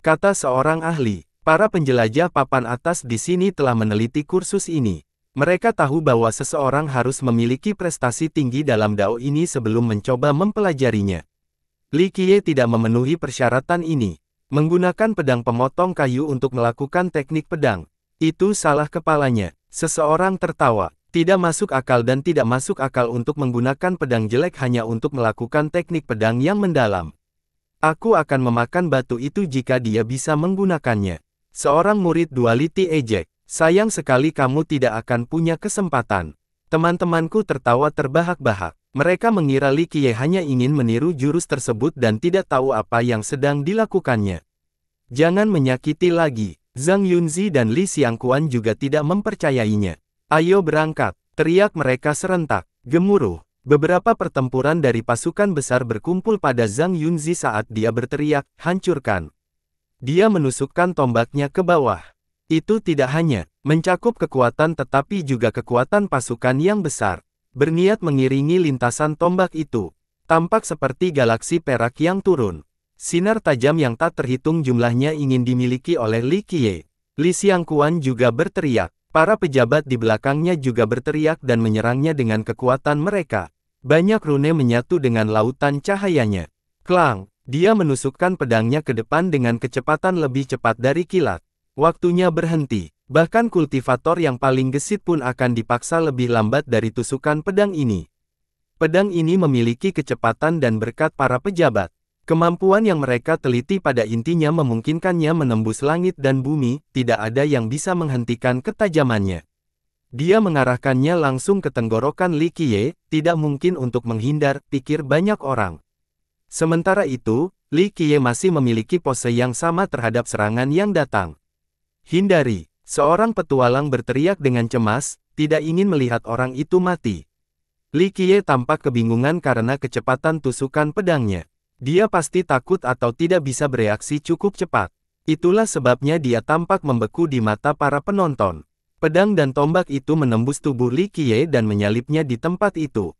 Kata seorang ahli, para penjelajah papan atas di sini telah meneliti kursus ini. Mereka tahu bahwa seseorang harus memiliki prestasi tinggi dalam dao ini sebelum mencoba mempelajarinya. Li Qiye tidak memenuhi persyaratan ini. Menggunakan pedang pemotong kayu untuk melakukan teknik pedang. Itu salah kepalanya. Seseorang tertawa. Tidak masuk akal dan tidak masuk akal untuk menggunakan pedang jelek hanya untuk melakukan teknik pedang yang mendalam. Aku akan memakan batu itu jika dia bisa menggunakannya. Seorang murid duality ejek. Sayang sekali kamu tidak akan punya kesempatan. Teman-temanku tertawa terbahak-bahak. Mereka mengira Li Qiye hanya ingin meniru jurus tersebut dan tidak tahu apa yang sedang dilakukannya. Jangan menyakiti lagi. Zhang Yunzi dan Li Xiangquan juga tidak mempercayainya. Ayo berangkat, teriak mereka serentak, gemuruh. Beberapa pertempuran dari pasukan besar berkumpul pada Zhang Yunzi saat dia berteriak, hancurkan. Dia menusukkan tombaknya ke bawah. Itu tidak hanya mencakup kekuatan tetapi juga kekuatan pasukan yang besar. Berniat mengiringi lintasan tombak itu. Tampak seperti galaksi perak yang turun. Sinar tajam yang tak terhitung jumlahnya ingin dimiliki oleh Li Qiye. Li Xiangquan juga berteriak. Para pejabat di belakangnya juga berteriak dan menyerangnya dengan kekuatan mereka. Banyak rune menyatu dengan lautan cahayanya. Klang, dia menusukkan pedangnya ke depan dengan kecepatan lebih cepat dari kilat. Waktunya berhenti. Bahkan kultivator yang paling gesit pun akan dipaksa lebih lambat dari tusukan pedang ini. Pedang ini memiliki kecepatan dan berkat para pejabat. Kemampuan yang mereka teliti pada intinya memungkinkannya menembus langit dan bumi, tidak ada yang bisa menghentikan ketajamannya. Dia mengarahkannya langsung ke tenggorokan Li Qiye, tidak mungkin untuk menghindar, pikir banyak orang. Sementara itu, Li Qiye masih memiliki pose yang sama terhadap serangan yang datang. Hindari, seorang petualang berteriak dengan cemas, tidak ingin melihat orang itu mati. Li Qiye tampak kebingungan karena kecepatan tusukan pedangnya. Dia pasti takut atau tidak bisa bereaksi cukup cepat. Itulah sebabnya dia tampak membeku di mata para penonton. Pedang dan tombak itu menembus tubuh Li Qiye dan menyalipnya di tempat itu.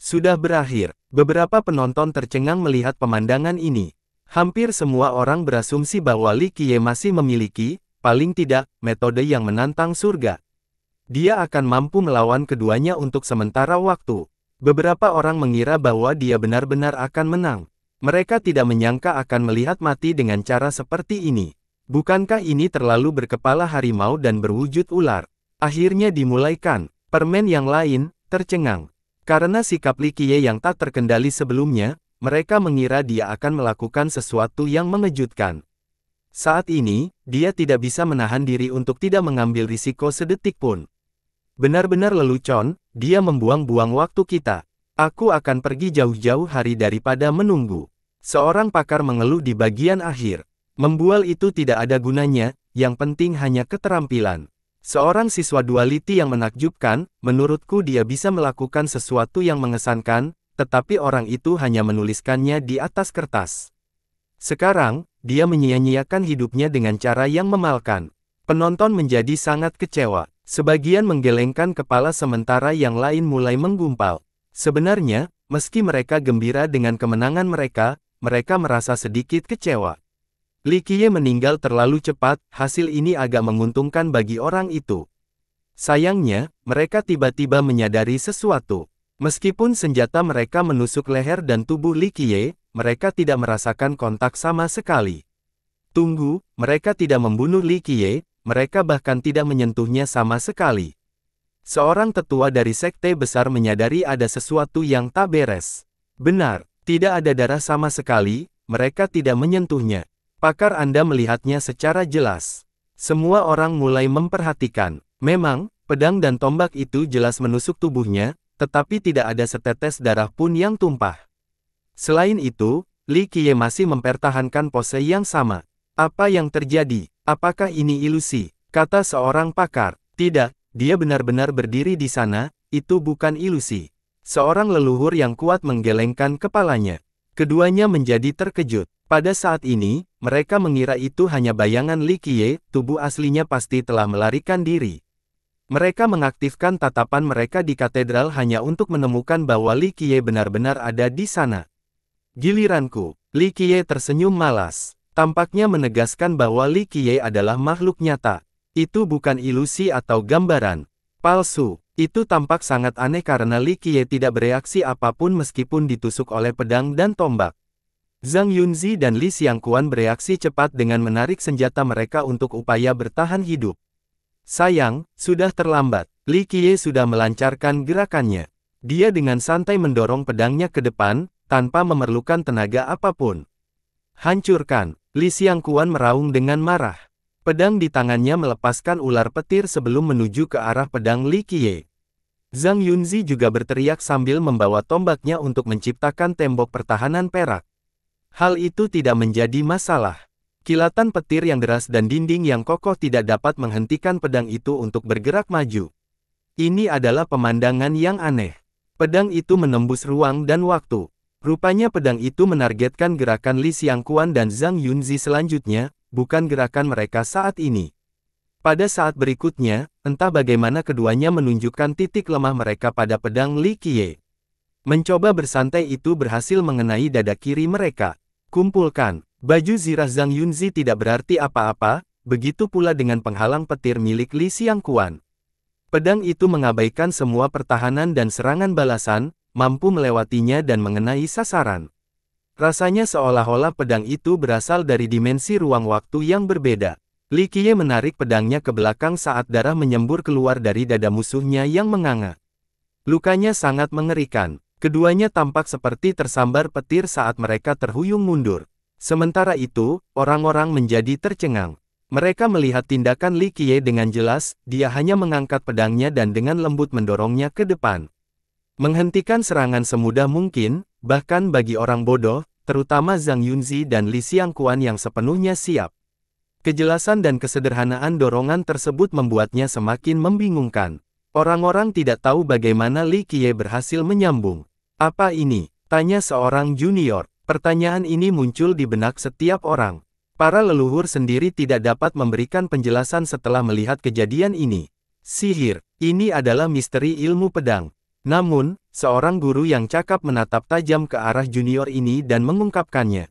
Sudah berakhir, beberapa penonton tercengang melihat pemandangan ini. Hampir semua orang berasumsi bahwa Li Qiye masih memiliki, paling tidak, metode yang menantang surga. Dia akan mampu melawan keduanya untuk sementara waktu. Beberapa orang mengira bahwa dia benar-benar akan menang. Mereka tidak menyangka akan melihat mati dengan cara seperti ini. Bukankah ini terlalu berkepala harimau dan berwujud ular? Akhirnya dimulaikan. Permen yang lain, tercengang. Karena sikap Likie yang tak terkendali sebelumnya, mereka mengira dia akan melakukan sesuatu yang mengejutkan. Saat ini, dia tidak bisa menahan diri untuk tidak mengambil risiko sedetik pun. Benar-benar lelucon, dia membuang-buang waktu kita. Aku akan pergi jauh-jauh hari daripada menunggu. Seorang pakar mengeluh di bagian akhir. Membual itu tidak ada gunanya, yang penting hanya keterampilan. Seorang siswa duality yang menakjubkan, menurutku dia bisa melakukan sesuatu yang mengesankan, tetapi orang itu hanya menuliskannya di atas kertas. Sekarang, dia menyia-nyiakan hidupnya dengan cara yang memalkan. Penonton menjadi sangat kecewa. Sebagian menggelengkan kepala sementara yang lain mulai menggumpal. Sebenarnya, meski mereka gembira dengan kemenangan mereka, mereka merasa sedikit kecewa. Li Likie meninggal terlalu cepat, hasil ini agak menguntungkan bagi orang itu. Sayangnya, mereka tiba-tiba menyadari sesuatu. Meskipun senjata mereka menusuk leher dan tubuh Li Likie, mereka tidak merasakan kontak sama sekali. Tunggu, mereka tidak membunuh Li Likie, mereka bahkan tidak menyentuhnya sama sekali. Seorang tetua dari sekte besar menyadari ada sesuatu yang tak beres. Benar, tidak ada darah sama sekali, mereka tidak menyentuhnya. Pakar Anda melihatnya secara jelas. Semua orang mulai memperhatikan. Memang, pedang dan tombak itu jelas menusuk tubuhnya, tetapi tidak ada setetes darah pun yang tumpah. Selain itu, Li Qiye masih mempertahankan pose yang sama. Apa yang terjadi? Apakah ini ilusi? Kata seorang pakar. Tidak, dia benar-benar berdiri di sana, itu bukan ilusi. Seorang leluhur yang kuat menggelengkan kepalanya. Keduanya menjadi terkejut. Pada saat ini, mereka mengira itu hanya bayangan Li Qiye, tubuh aslinya pasti telah melarikan diri. Mereka mengaktifkan tatapan mereka di katedral hanya untuk menemukan bahwa Li Qiye benar-benar ada di sana. Giliranku, Li Qiye tersenyum malas. Tampaknya menegaskan bahwa Li Qiye adalah makhluk nyata. Itu bukan ilusi atau gambaran. Palsu, itu tampak sangat aneh karena Li Qiye tidak bereaksi apapun meskipun ditusuk oleh pedang dan tombak. Zhang Yunzi dan Li Xiangquan bereaksi cepat dengan menarik senjata mereka untuk upaya bertahan hidup. Sayang, sudah terlambat. Li Qiye sudah melancarkan gerakannya. Dia dengan santai mendorong pedangnya ke depan, tanpa memerlukan tenaga apapun. Hancurkan, Li Xiangquan meraung dengan marah. Pedang di tangannya melepaskan ular petir sebelum menuju ke arah pedang Li Qiye. Zhang Yunzi juga berteriak sambil membawa tombaknya untuk menciptakan tembok pertahanan perak. Hal itu tidak menjadi masalah. Kilatan petir yang deras dan dinding yang kokoh tidak dapat menghentikan pedang itu untuk bergerak maju. Ini adalah pemandangan yang aneh. Pedang itu menembus ruang dan waktu. Rupanya pedang itu menargetkan gerakan Li Xiangkuan dan Zhang Yunzi selanjutnya, bukan gerakan mereka saat ini. Pada saat berikutnya, entah bagaimana keduanya menunjukkan titik lemah mereka pada pedang Li Qiye. Mencoba bersantai itu berhasil mengenai dada kiri mereka. Kumpulkan, baju zirah Zhang Yunzi tidak berarti apa-apa, begitu pula dengan penghalang petir milik Li Xiangkuan. Pedang itu mengabaikan semua pertahanan dan serangan balasan, mampu melewatinya dan mengenai sasaran. Rasanya seolah-olah pedang itu berasal dari dimensi ruang waktu yang berbeda. Li Qiye menarik pedangnya ke belakang saat darah menyembur keluar dari dada musuhnya yang menganga. Lukanya sangat mengerikan. Keduanya tampak seperti tersambar petir saat mereka terhuyung mundur. Sementara itu, orang-orang menjadi tercengang. Mereka melihat tindakan Li Qiye dengan jelas, dia hanya mengangkat pedangnya dan dengan lembut mendorongnya ke depan. Menghentikan serangan semudah mungkin, bahkan bagi orang bodoh, terutama Zhang Yunzi dan Li Xiangquan yang sepenuhnya siap. Kejelasan dan kesederhanaan dorongan tersebut membuatnya semakin membingungkan. Orang-orang tidak tahu bagaimana Li Qiye berhasil menyambung. Apa ini? Tanya seorang junior. Pertanyaan ini muncul di benak setiap orang. Para leluhur sendiri tidak dapat memberikan penjelasan setelah melihat kejadian ini. Sihir, ini adalah misteri ilmu pedang. Namun, seorang guru yang cakap menatap tajam ke arah junior ini dan mengungkapkannya.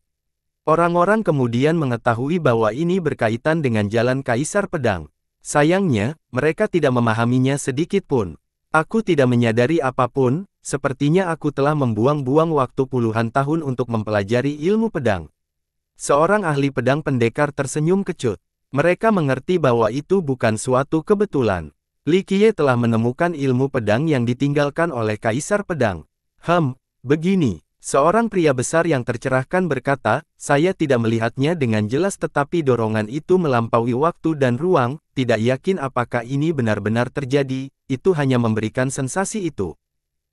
Orang-orang kemudian mengetahui bahwa ini berkaitan dengan jalan Kaisar Pedang. Sayangnya, mereka tidak memahaminya sedikit pun. Aku tidak menyadari apapun, sepertinya aku telah membuang-buang waktu puluhan tahun untuk mempelajari ilmu pedang. Seorang ahli pedang pendekar tersenyum kecut. Mereka mengerti bahwa itu bukan suatu kebetulan. Li Qiye telah menemukan ilmu pedang yang ditinggalkan oleh Kaisar Pedang. Hem, begini. Seorang pria besar yang tercerahkan berkata, saya tidak melihatnya dengan jelas tetapi dorongan itu melampaui waktu dan ruang, tidak yakin apakah ini benar-benar terjadi, itu hanya memberikan sensasi itu.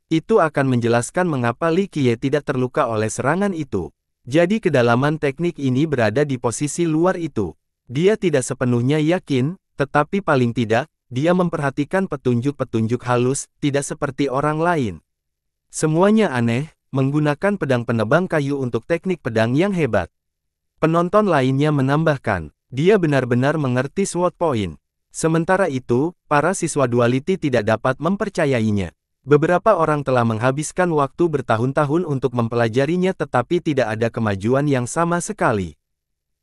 Itu akan menjelaskan mengapa Li Qiye tidak terluka oleh serangan itu. Jadi kedalaman teknik ini berada di posisi luar itu. Dia tidak sepenuhnya yakin, tetapi paling tidak, dia memperhatikan petunjuk-petunjuk halus, tidak seperti orang lain. Semuanya aneh, menggunakan pedang penebang kayu untuk teknik pedang yang hebat. Penonton lainnya menambahkan, dia benar-benar mengerti SWOT point. Sementara itu, para siswa duality tidak dapat mempercayainya. Beberapa orang telah menghabiskan waktu bertahun-tahun untuk mempelajarinya tetapi tidak ada kemajuan yang sama sekali.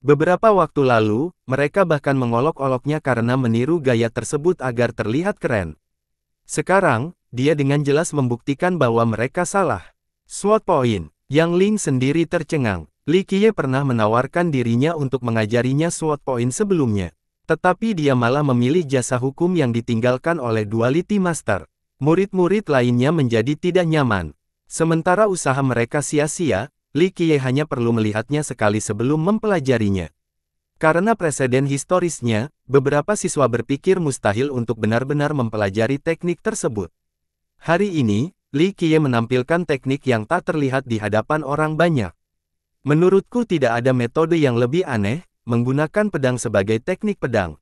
Beberapa waktu lalu, mereka bahkan mengolok-oloknya karena meniru gaya tersebut agar terlihat keren. Sekarang, dia dengan jelas membuktikan bahwa mereka salah. Swat Point, Yang Ling sendiri tercengang. Li Qiye pernah menawarkan dirinya untuk mengajarinya Swat Point sebelumnya. Tetapi dia malah memilih jasa hukum yang ditinggalkan oleh Duality Master. Murid-murid lainnya menjadi tidak nyaman. Sementara usaha mereka sia-sia, Li Qiye hanya perlu melihatnya sekali sebelum mempelajarinya. Karena preseden historisnya, beberapa siswa berpikir mustahil untuk benar-benar mempelajari teknik tersebut. Hari ini, Li Qiye menampilkan teknik yang tak terlihat di hadapan orang banyak. Menurutku tidak ada metode yang lebih aneh, menggunakan pedang sebagai teknik pedang.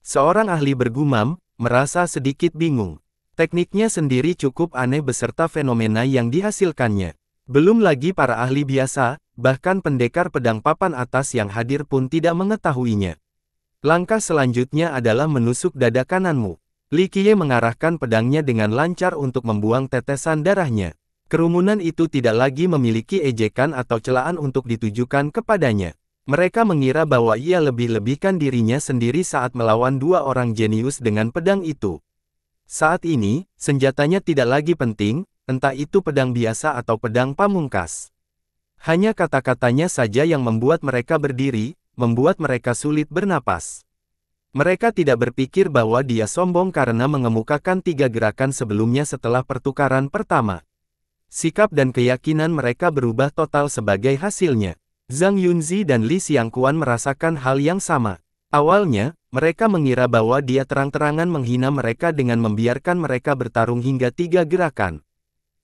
Seorang ahli bergumam, merasa sedikit bingung. Tekniknya sendiri cukup aneh beserta fenomena yang dihasilkannya. Belum lagi para ahli biasa, bahkan pendekar pedang papan atas yang hadir pun tidak mengetahuinya. Langkah selanjutnya adalah menusuk dada kananmu. Li Likie mengarahkan pedangnya dengan lancar untuk membuang tetesan darahnya. Kerumunan itu tidak lagi memiliki ejekan atau celaan untuk ditujukan kepadanya. Mereka mengira bahwa ia lebih-lebihkan dirinya sendiri saat melawan dua orang jenius dengan pedang itu. Saat ini, senjatanya tidak lagi penting, entah itu pedang biasa atau pedang pamungkas. Hanya kata-katanya saja yang membuat mereka berdiri, membuat mereka sulit bernapas. Mereka tidak berpikir bahwa dia sombong karena mengemukakan tiga gerakan sebelumnya setelah pertukaran pertama. Sikap dan keyakinan mereka berubah total sebagai hasilnya. Zhang Yunzi dan Li Xiangquan merasakan hal yang sama. Awalnya, mereka mengira bahwa dia terang-terangan menghina mereka dengan membiarkan mereka bertarung hingga tiga gerakan.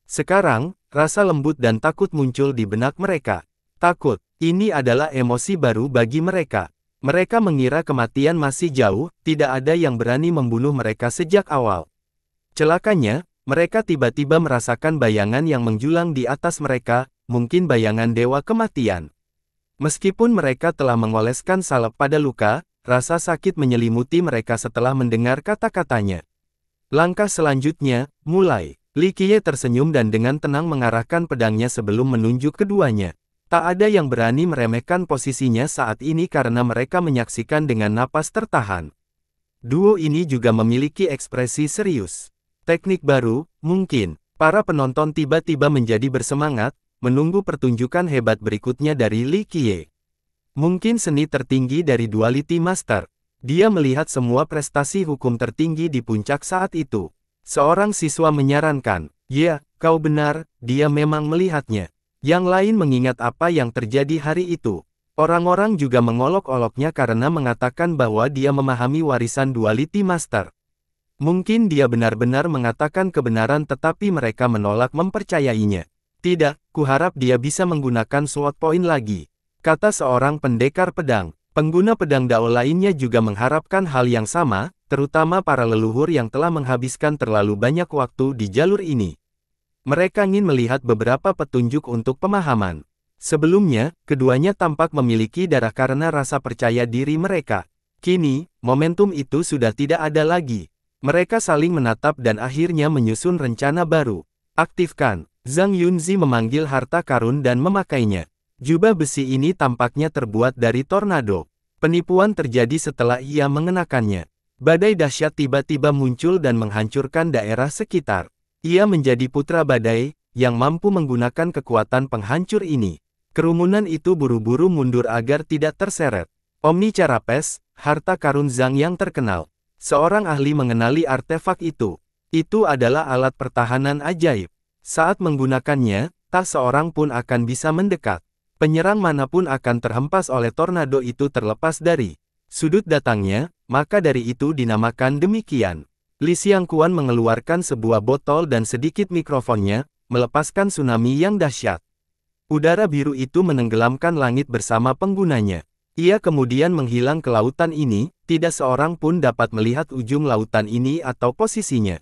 Sekarang, rasa lembut dan takut muncul di benak mereka. Takut, ini adalah emosi baru bagi mereka. Mereka mengira kematian masih jauh, tidak ada yang berani membunuh mereka sejak awal. Celakanya, mereka tiba-tiba merasakan bayangan yang menjulang di atas mereka, mungkin bayangan dewa kematian. Meskipun mereka telah mengoleskan salep pada luka, rasa sakit menyelimuti mereka setelah mendengar kata-katanya. Langkah selanjutnya, mulai. Li Qiye tersenyum dan dengan tenang mengarahkan pedangnya sebelum menunjuk keduanya. Tak ada yang berani meremehkan posisinya saat ini karena mereka menyaksikan dengan napas tertahan. Duo ini juga memiliki ekspresi serius. Teknik baru, mungkin. Para penonton tiba-tiba menjadi bersemangat, menunggu pertunjukan hebat berikutnya dari Li Qiye. Mungkin seni tertinggi dari Duality Master. Dia melihat semua prestasi hukum tertinggi di puncak saat itu. Seorang siswa menyarankan, ya, kau benar, dia memang melihatnya. Yang lain mengingat apa yang terjadi hari itu. Orang-orang juga mengolok-oloknya karena mengatakan bahwa dia memahami warisan duality master. Mungkin dia benar-benar mengatakan kebenaran tetapi mereka menolak mempercayainya. Tidak, kuharap dia bisa menggunakan SWOT point lagi. Kata seorang pendekar pedang, pengguna pedang dao lainnya juga mengharapkan hal yang sama, terutama para leluhur yang telah menghabiskan terlalu banyak waktu di jalur ini. Mereka ingin melihat beberapa petunjuk untuk pemahaman. Sebelumnya, keduanya tampak memiliki darah karena rasa percaya diri mereka. Kini, momentum itu sudah tidak ada lagi. Mereka saling menatap dan akhirnya menyusun rencana baru. Aktifkan, Zhang Yunzi memanggil harta karun dan memakainya. Jubah besi ini tampaknya terbuat dari tornado. Penipuan terjadi setelah ia mengenakannya. Badai dahsyat tiba-tiba muncul dan menghancurkan daerah sekitar. Ia menjadi putra badai, yang mampu menggunakan kekuatan penghancur ini. Kerumunan itu buru-buru mundur agar tidak terseret. Omni Carapes, harta karun Zhang yang terkenal. Seorang ahli mengenali artefak itu. Itu adalah alat pertahanan ajaib. Saat menggunakannya, tak seorang pun akan bisa mendekat. Penyerang manapun akan terhempas oleh tornado itu terlepas dari Sudut datangnya, maka dari itu dinamakan demikian. Li Xiangquan mengeluarkan sebuah botol dan sedikit mikrofonnya, melepaskan tsunami yang dahsyat. Udara biru itu menenggelamkan langit bersama penggunanya. Ia kemudian menghilang ke lautan ini, tidak seorang pun dapat melihat ujung lautan ini atau posisinya.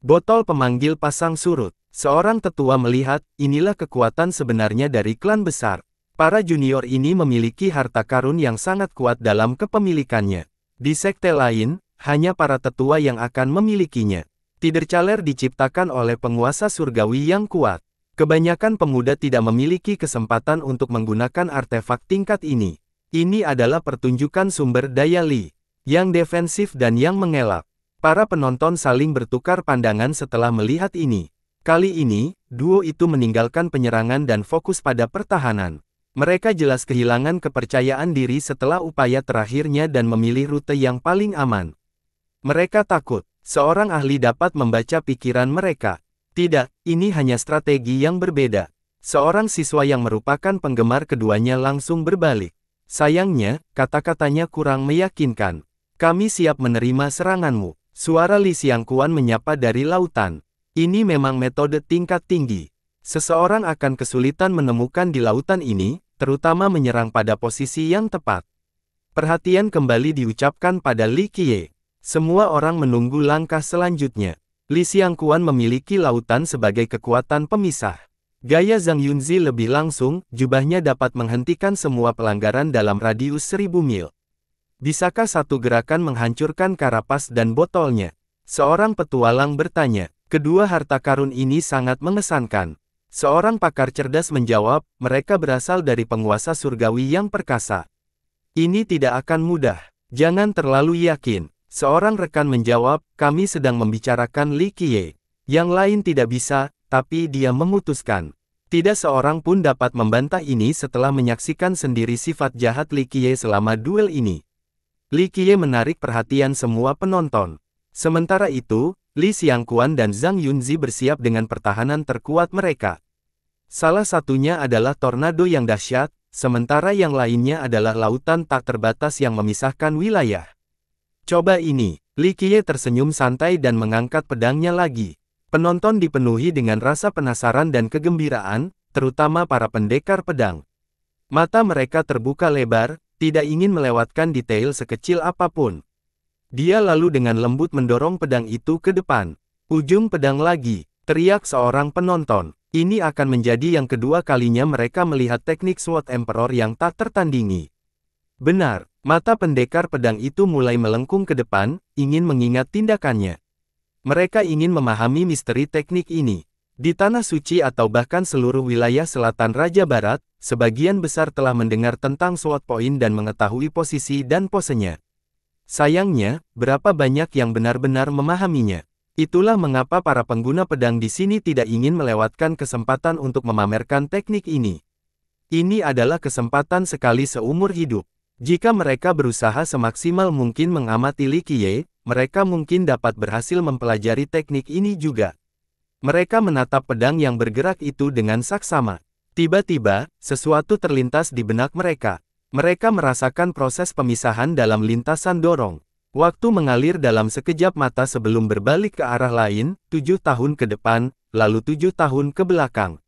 Botol pemanggil pasang surut. Seorang tetua melihat, inilah kekuatan sebenarnya dari klan besar. Para junior ini memiliki harta karun yang sangat kuat dalam kepemilikannya. Di sekte lain, hanya para tetua yang akan memilikinya. Tidercaler diciptakan oleh penguasa surgawi yang kuat. Kebanyakan pemuda tidak memiliki kesempatan untuk menggunakan artefak tingkat ini. Ini adalah pertunjukan sumber daya Li, yang defensif dan yang mengelak. Para penonton saling bertukar pandangan setelah melihat ini. Kali ini, duo itu meninggalkan penyerangan dan fokus pada pertahanan. Mereka jelas kehilangan kepercayaan diri setelah upaya terakhirnya dan memilih rute yang paling aman. Mereka takut, seorang ahli dapat membaca pikiran mereka. Tidak, ini hanya strategi yang berbeda. Seorang siswa yang merupakan penggemar keduanya langsung berbalik. Sayangnya, kata-katanya kurang meyakinkan. Kami siap menerima seranganmu. Suara Li Xiangkuan menyapa dari lautan. Ini memang metode tingkat tinggi. Seseorang akan kesulitan menemukan di lautan ini, terutama menyerang pada posisi yang tepat. Perhatian kembali diucapkan pada Li Qiye. Semua orang menunggu langkah selanjutnya. Li Xiangquan memiliki lautan sebagai kekuatan pemisah. Gaya Zhang Yunzi lebih langsung, jubahnya dapat menghentikan semua pelanggaran dalam radius seribu mil. Bisakah satu gerakan menghancurkan karapas dan botolnya? Seorang petualang bertanya, kedua harta karun ini sangat mengesankan. Seorang pakar cerdas menjawab, mereka berasal dari penguasa surgawi yang perkasa. Ini tidak akan mudah. Jangan terlalu yakin. Seorang rekan menjawab, kami sedang membicarakan Li Qiye. Yang lain tidak bisa, tapi dia memutuskan. Tidak seorang pun dapat membantah ini setelah menyaksikan sendiri sifat jahat Li Qiye selama duel ini. Li Qiye menarik perhatian semua penonton. Sementara itu, Li Xiangquan dan Zhang Yunzi bersiap dengan pertahanan terkuat mereka. Salah satunya adalah tornado yang dahsyat, sementara yang lainnya adalah lautan tak terbatas yang memisahkan wilayah. Coba ini, Li Qiye tersenyum santai dan mengangkat pedangnya lagi. Penonton dipenuhi dengan rasa penasaran dan kegembiraan, terutama para pendekar pedang. Mata mereka terbuka lebar, tidak ingin melewatkan detail sekecil apapun. Dia lalu dengan lembut mendorong pedang itu ke depan. Ujung pedang lagi, teriak seorang penonton. Ini akan menjadi yang kedua kalinya mereka melihat teknik SWOT Emperor yang tak tertandingi. Benar, mata pendekar pedang itu mulai melengkung ke depan, ingin mengingat tindakannya. Mereka ingin memahami misteri teknik ini. Di Tanah Suci atau bahkan seluruh wilayah selatan Raja Barat, sebagian besar telah mendengar tentang SWOT Point dan mengetahui posisi dan posenya. Sayangnya, berapa banyak yang benar-benar memahaminya. Itulah mengapa para pengguna pedang di sini tidak ingin melewatkan kesempatan untuk memamerkan teknik ini. Ini adalah kesempatan sekali seumur hidup. Jika mereka berusaha semaksimal mungkin mengamati Li Qiye, mereka mungkin dapat berhasil mempelajari teknik ini juga. Mereka menatap pedang yang bergerak itu dengan saksama. Tiba-tiba, sesuatu terlintas di benak mereka. Mereka merasakan proses pemisahan dalam lintasan dorong. Waktu mengalir dalam sekejap mata sebelum berbalik ke arah lain, tujuh tahun ke depan, lalu tujuh tahun ke belakang.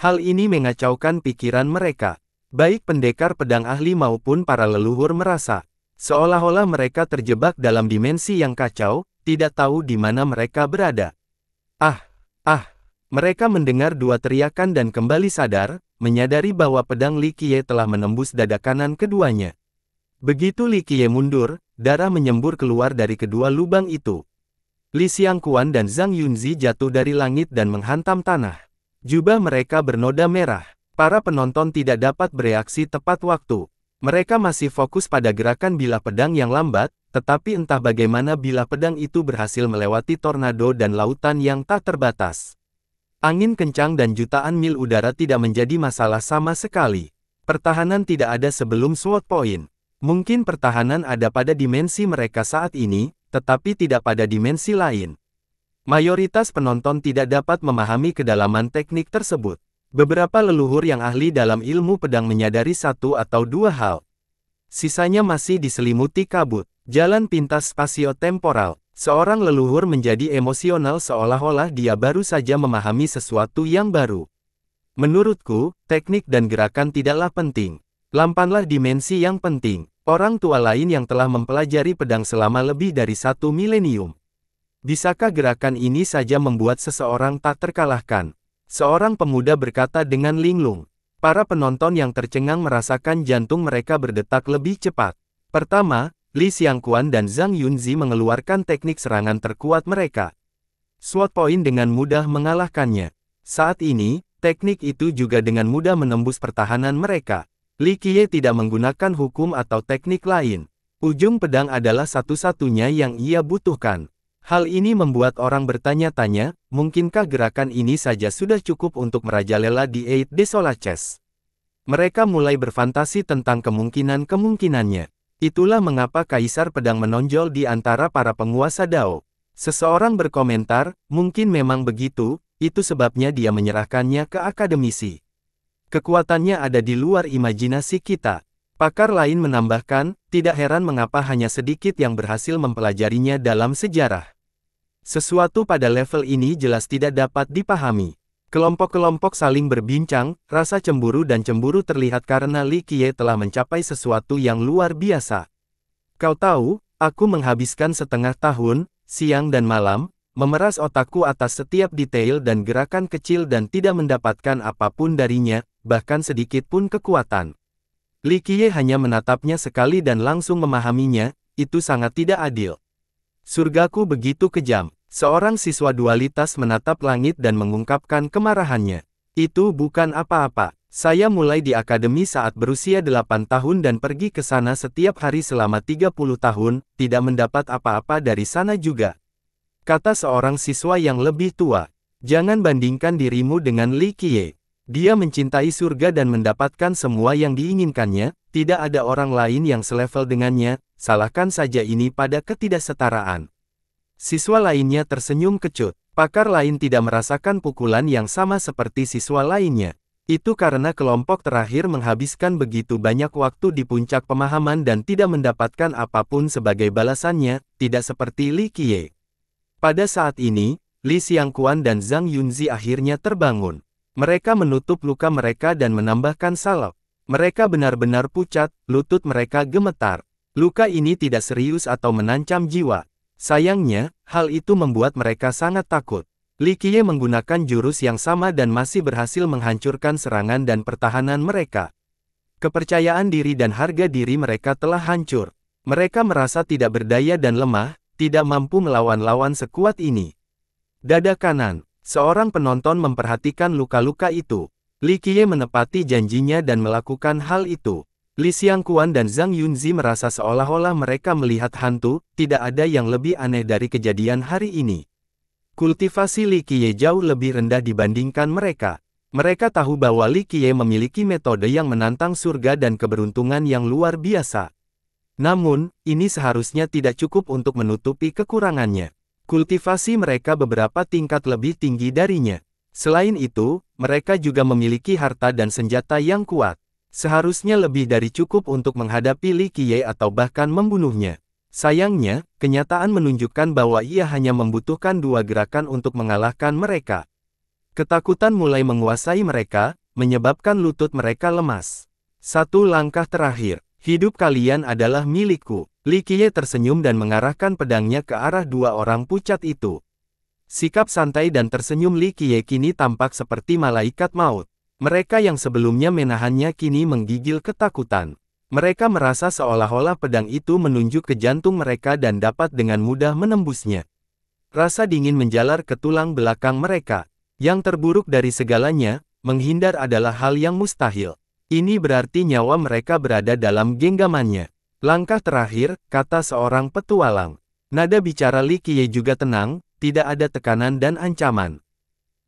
Hal ini mengacaukan pikiran mereka. Baik pendekar pedang ahli maupun para leluhur merasa, seolah-olah mereka terjebak dalam dimensi yang kacau, tidak tahu di mana mereka berada. Ah, ah, mereka mendengar dua teriakan dan kembali sadar, menyadari bahwa pedang Li Qiye telah menembus dada kanan keduanya. Begitu Li Qiye mundur, darah menyembur keluar dari kedua lubang itu. Li Xiangquan dan Zhang Yunzi jatuh dari langit dan menghantam tanah. Jubah mereka bernoda merah. Para penonton tidak dapat bereaksi tepat waktu. Mereka masih fokus pada gerakan bila pedang yang lambat, tetapi entah bagaimana bila pedang itu berhasil melewati tornado dan lautan yang tak terbatas. Angin kencang dan jutaan mil udara tidak menjadi masalah sama sekali. Pertahanan tidak ada sebelum SWOT point. Mungkin pertahanan ada pada dimensi mereka saat ini, tetapi tidak pada dimensi lain. Mayoritas penonton tidak dapat memahami kedalaman teknik tersebut. Beberapa leluhur yang ahli dalam ilmu pedang menyadari satu atau dua hal. Sisanya masih diselimuti kabut, jalan pintas spasio temporal. Seorang leluhur menjadi emosional seolah-olah dia baru saja memahami sesuatu yang baru. Menurutku, teknik dan gerakan tidaklah penting. Lampanlah dimensi yang penting. Orang tua lain yang telah mempelajari pedang selama lebih dari satu milenium. Bisakah gerakan ini saja membuat seseorang tak terkalahkan? Seorang pemuda berkata dengan linglung. Para penonton yang tercengang merasakan jantung mereka berdetak lebih cepat. Pertama, Li Xiangquan dan Zhang Yunzi mengeluarkan teknik serangan terkuat mereka. Swat Point dengan mudah mengalahkannya. Saat ini, teknik itu juga dengan mudah menembus pertahanan mereka. Li Qiye tidak menggunakan hukum atau teknik lain. Ujung pedang adalah satu-satunya yang ia butuhkan. Hal ini membuat orang bertanya-tanya, mungkinkah gerakan ini saja sudah cukup untuk merajalela di Eight Desolaces? Mereka mulai berfantasi tentang kemungkinan-kemungkinannya. Itulah mengapa Kaisar Pedang menonjol di antara para penguasa Dao. Seseorang berkomentar, mungkin memang begitu, itu sebabnya dia menyerahkannya ke akademisi. Kekuatannya ada di luar imajinasi kita. Pakar lain menambahkan, tidak heran mengapa hanya sedikit yang berhasil mempelajarinya dalam sejarah. Sesuatu pada level ini jelas tidak dapat dipahami. Kelompok-kelompok saling berbincang, rasa cemburu dan cemburu terlihat karena Li Qiye telah mencapai sesuatu yang luar biasa. Kau tahu, aku menghabiskan setengah tahun, siang dan malam, memeras otakku atas setiap detail dan gerakan kecil dan tidak mendapatkan apapun darinya, bahkan sedikit pun kekuatan. Li Qiye hanya menatapnya sekali dan langsung memahaminya, itu sangat tidak adil. Surgaku begitu kejam. Seorang siswa dualitas menatap langit dan mengungkapkan kemarahannya. Itu bukan apa-apa. Saya mulai di akademi saat berusia 8 tahun dan pergi ke sana setiap hari selama 30 tahun, tidak mendapat apa-apa dari sana juga. Kata seorang siswa yang lebih tua. Jangan bandingkan dirimu dengan Li Qiye. Dia mencintai surga dan mendapatkan semua yang diinginkannya, tidak ada orang lain yang selevel dengannya, salahkan saja ini pada ketidaksetaraan. Siswa lainnya tersenyum kecut. Pakar lain tidak merasakan pukulan yang sama seperti siswa lainnya. Itu karena kelompok terakhir menghabiskan begitu banyak waktu di puncak pemahaman dan tidak mendapatkan apapun sebagai balasannya, tidak seperti Li Qiye. Pada saat ini, Li Xiangquan dan Zhang Yunzi akhirnya terbangun. Mereka menutup luka mereka dan menambahkan salep. Mereka benar-benar pucat, lutut mereka gemetar. Luka ini tidak serius atau menancam jiwa, Sayangnya, hal itu membuat mereka sangat takut. Li Qiye menggunakan jurus yang sama dan masih berhasil menghancurkan serangan dan pertahanan mereka. Kepercayaan diri dan harga diri mereka telah hancur. Mereka merasa tidak berdaya dan lemah, tidak mampu melawan lawan sekuat ini. Dada kanan, seorang penonton memperhatikan luka-luka itu. Li Qiye menepati janjinya dan melakukan hal itu. Li Xiangquan dan Zhang Yunzi merasa seolah-olah mereka melihat hantu, tidak ada yang lebih aneh dari kejadian hari ini. Kultivasi Li Qiye jauh lebih rendah dibandingkan mereka. Mereka tahu bahwa Li Qiye memiliki metode yang menantang surga dan keberuntungan yang luar biasa. Namun, ini seharusnya tidak cukup untuk menutupi kekurangannya. Kultivasi mereka beberapa tingkat lebih tinggi darinya. Selain itu, mereka juga memiliki harta dan senjata yang kuat. Seharusnya lebih dari cukup untuk menghadapi Li Qiye atau bahkan membunuhnya. Sayangnya, kenyataan menunjukkan bahwa ia hanya membutuhkan dua gerakan untuk mengalahkan mereka. Ketakutan mulai menguasai mereka, menyebabkan lutut mereka lemas. Satu langkah terakhir, hidup kalian adalah milikku. Li Qiye tersenyum dan mengarahkan pedangnya ke arah dua orang pucat itu. Sikap santai dan tersenyum Li Qiye kini tampak seperti malaikat maut. Mereka yang sebelumnya menahannya kini menggigil ketakutan. Mereka merasa seolah-olah pedang itu menunjuk ke jantung mereka dan dapat dengan mudah menembusnya. Rasa dingin menjalar ke tulang belakang mereka. Yang terburuk dari segalanya, menghindar adalah hal yang mustahil. Ini berarti nyawa mereka berada dalam genggamannya. Langkah terakhir, kata seorang petualang. Nada bicara Li Qiye juga tenang, tidak ada tekanan dan ancaman.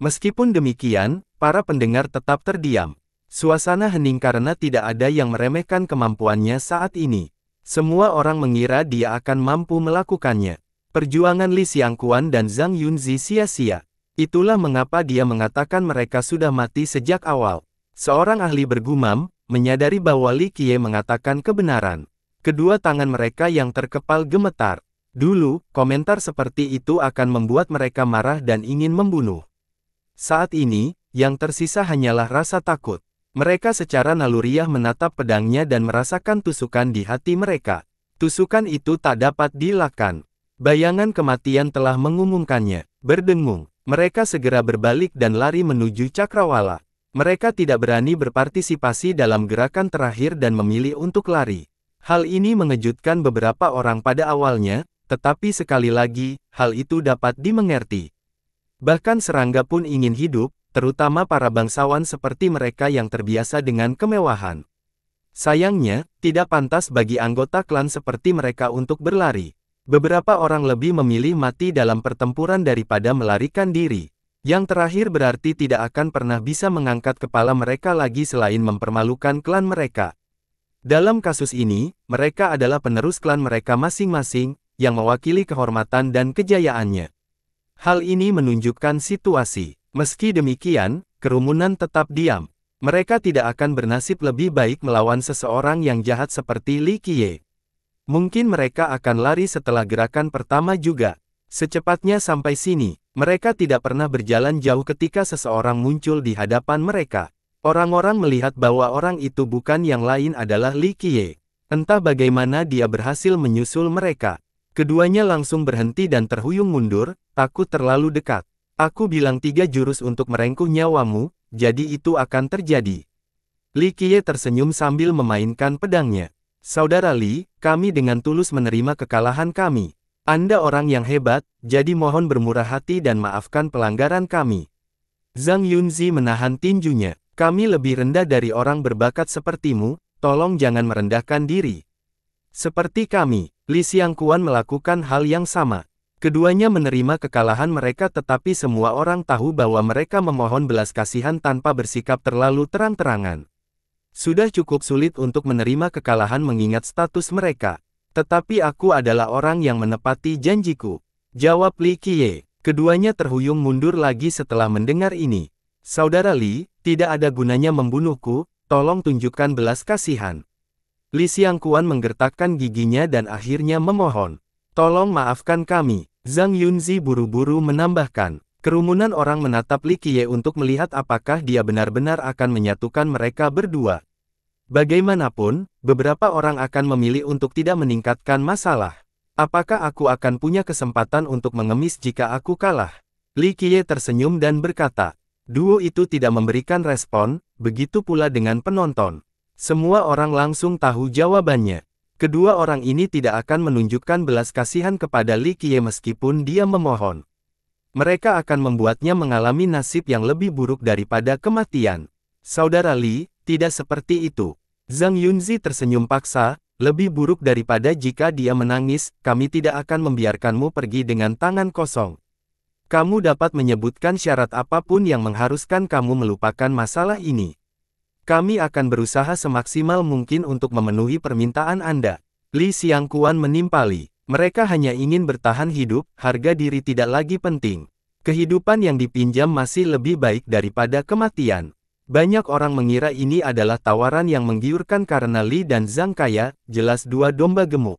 Meskipun demikian, para pendengar tetap terdiam. Suasana hening karena tidak ada yang meremehkan kemampuannya saat ini. Semua orang mengira dia akan mampu melakukannya. Perjuangan Li Xiangquan dan Zhang Yunzi sia-sia. Itulah mengapa dia mengatakan mereka sudah mati sejak awal. Seorang ahli bergumam, menyadari bahwa Li Qiye mengatakan kebenaran. Kedua tangan mereka yang terkepal gemetar. Dulu, komentar seperti itu akan membuat mereka marah dan ingin membunuh. Saat ini, yang tersisa hanyalah rasa takut. Mereka secara naluriah menatap pedangnya dan merasakan tusukan di hati mereka. Tusukan itu tak dapat dilakukan. Bayangan kematian telah mengumumkannya. Berdengung, mereka segera berbalik dan lari menuju Cakrawala. Mereka tidak berani berpartisipasi dalam gerakan terakhir dan memilih untuk lari. Hal ini mengejutkan beberapa orang pada awalnya, tetapi sekali lagi, hal itu dapat dimengerti. Bahkan serangga pun ingin hidup, terutama para bangsawan seperti mereka yang terbiasa dengan kemewahan. Sayangnya, tidak pantas bagi anggota klan seperti mereka untuk berlari. Beberapa orang lebih memilih mati dalam pertempuran daripada melarikan diri. Yang terakhir berarti tidak akan pernah bisa mengangkat kepala mereka lagi selain mempermalukan klan mereka. Dalam kasus ini, mereka adalah penerus klan mereka masing-masing, yang mewakili kehormatan dan kejayaannya. Hal ini menunjukkan situasi. Meski demikian, kerumunan tetap diam. Mereka tidak akan bernasib lebih baik melawan seseorang yang jahat seperti Li Qiye. Mungkin mereka akan lari setelah gerakan pertama juga. Secepatnya sampai sini, mereka tidak pernah berjalan jauh ketika seseorang muncul di hadapan mereka. Orang-orang melihat bahwa orang itu bukan yang lain adalah Li Qiye. Entah bagaimana dia berhasil menyusul mereka. Keduanya langsung berhenti dan terhuyung mundur, aku terlalu dekat. Aku bilang tiga jurus untuk merengkuh nyawamu, jadi itu akan terjadi. Li Qiye tersenyum sambil memainkan pedangnya. Saudara Li, kami dengan tulus menerima kekalahan kami. Anda orang yang hebat, jadi mohon bermurah hati dan maafkan pelanggaran kami. Zhang Yunzi menahan tinjunya. Kami lebih rendah dari orang berbakat sepertimu, tolong jangan merendahkan diri. Seperti kami, Li Xiangquan melakukan hal yang sama. Keduanya menerima kekalahan mereka tetapi semua orang tahu bahwa mereka memohon belas kasihan tanpa bersikap terlalu terang-terangan. Sudah cukup sulit untuk menerima kekalahan mengingat status mereka. Tetapi aku adalah orang yang menepati janjiku. Jawab Li Qiye. Keduanya terhuyung mundur lagi setelah mendengar ini. Saudara Li, tidak ada gunanya membunuhku, tolong tunjukkan belas kasihan. Li Kuan menggertakkan giginya dan akhirnya memohon. Tolong maafkan kami, Zhang Yunzi buru-buru menambahkan. Kerumunan orang menatap Li Qiye untuk melihat apakah dia benar-benar akan menyatukan mereka berdua. Bagaimanapun, beberapa orang akan memilih untuk tidak meningkatkan masalah. Apakah aku akan punya kesempatan untuk mengemis jika aku kalah? Li Qiye tersenyum dan berkata, duo itu tidak memberikan respon, begitu pula dengan penonton. Semua orang langsung tahu jawabannya. Kedua orang ini tidak akan menunjukkan belas kasihan kepada Li Qiye meskipun dia memohon. Mereka akan membuatnya mengalami nasib yang lebih buruk daripada kematian. Saudara Li, tidak seperti itu. Zhang Yunzi tersenyum paksa, lebih buruk daripada jika dia menangis, kami tidak akan membiarkanmu pergi dengan tangan kosong. Kamu dapat menyebutkan syarat apapun yang mengharuskan kamu melupakan masalah ini. Kami akan berusaha semaksimal mungkin untuk memenuhi permintaan Anda. Li Kuan menimpali. Mereka hanya ingin bertahan hidup, harga diri tidak lagi penting. Kehidupan yang dipinjam masih lebih baik daripada kematian. Banyak orang mengira ini adalah tawaran yang menggiurkan karena Li dan Zhang kaya, jelas dua domba gemuk.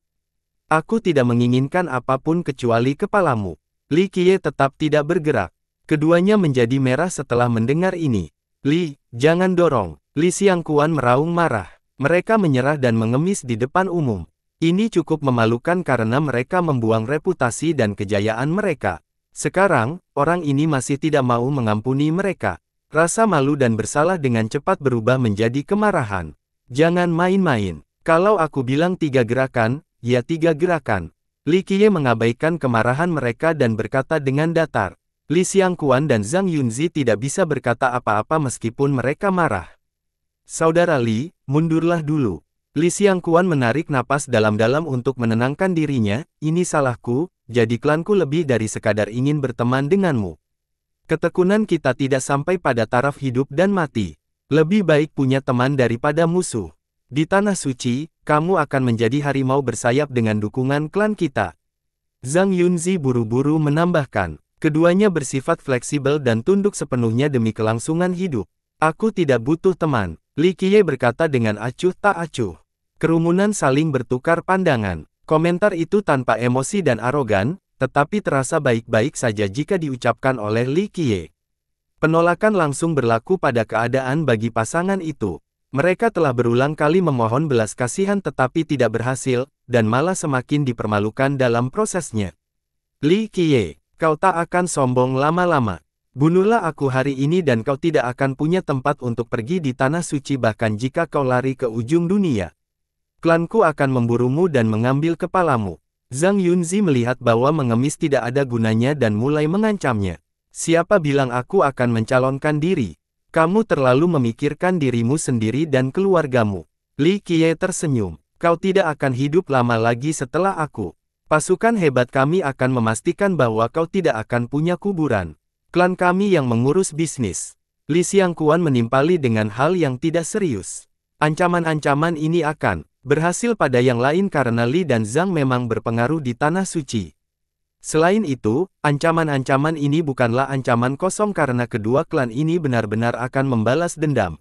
Aku tidak menginginkan apapun kecuali kepalamu. Li Qiye tetap tidak bergerak. Keduanya menjadi merah setelah mendengar ini. Li, jangan dorong. Li Siang Kuan meraung marah. Mereka menyerah dan mengemis di depan umum. Ini cukup memalukan karena mereka membuang reputasi dan kejayaan mereka. Sekarang, orang ini masih tidak mau mengampuni mereka. Rasa malu dan bersalah dengan cepat berubah menjadi kemarahan. Jangan main-main. Kalau aku bilang tiga gerakan, ya tiga gerakan. Li Qiye mengabaikan kemarahan mereka dan berkata dengan datar. Li Xiangquan dan Zhang Yunzi tidak bisa berkata apa-apa meskipun mereka marah. Saudara Li, mundurlah dulu. Li Xiangquan menarik napas dalam-dalam untuk menenangkan dirinya, ini salahku, jadi klanku lebih dari sekadar ingin berteman denganmu. Ketekunan kita tidak sampai pada taraf hidup dan mati. Lebih baik punya teman daripada musuh. Di Tanah Suci, kamu akan menjadi harimau bersayap dengan dukungan klan kita. Zhang Yunzi buru-buru menambahkan. Keduanya bersifat fleksibel dan tunduk sepenuhnya demi kelangsungan hidup. Aku tidak butuh teman, Li Qiye berkata dengan acuh tak acuh. Kerumunan saling bertukar pandangan. Komentar itu tanpa emosi dan arogan, tetapi terasa baik-baik saja jika diucapkan oleh Li Qiye. Penolakan langsung berlaku pada keadaan bagi pasangan itu. Mereka telah berulang kali memohon belas kasihan tetapi tidak berhasil, dan malah semakin dipermalukan dalam prosesnya. Li Qiye, Kau tak akan sombong lama-lama. Bunuhlah aku hari ini dan kau tidak akan punya tempat untuk pergi di tanah suci bahkan jika kau lari ke ujung dunia. Klanku akan memburumu dan mengambil kepalamu. Zhang Yunzi melihat bahwa mengemis tidak ada gunanya dan mulai mengancamnya. Siapa bilang aku akan mencalonkan diri? Kamu terlalu memikirkan dirimu sendiri dan keluargamu. Li Qiye tersenyum. Kau tidak akan hidup lama lagi setelah aku. Pasukan hebat kami akan memastikan bahwa kau tidak akan punya kuburan. Klan kami yang mengurus bisnis. Li Kuan menimpali dengan hal yang tidak serius. Ancaman-ancaman ini akan berhasil pada yang lain karena Li dan Zhang memang berpengaruh di Tanah Suci. Selain itu, ancaman-ancaman ini bukanlah ancaman kosong karena kedua klan ini benar-benar akan membalas dendam.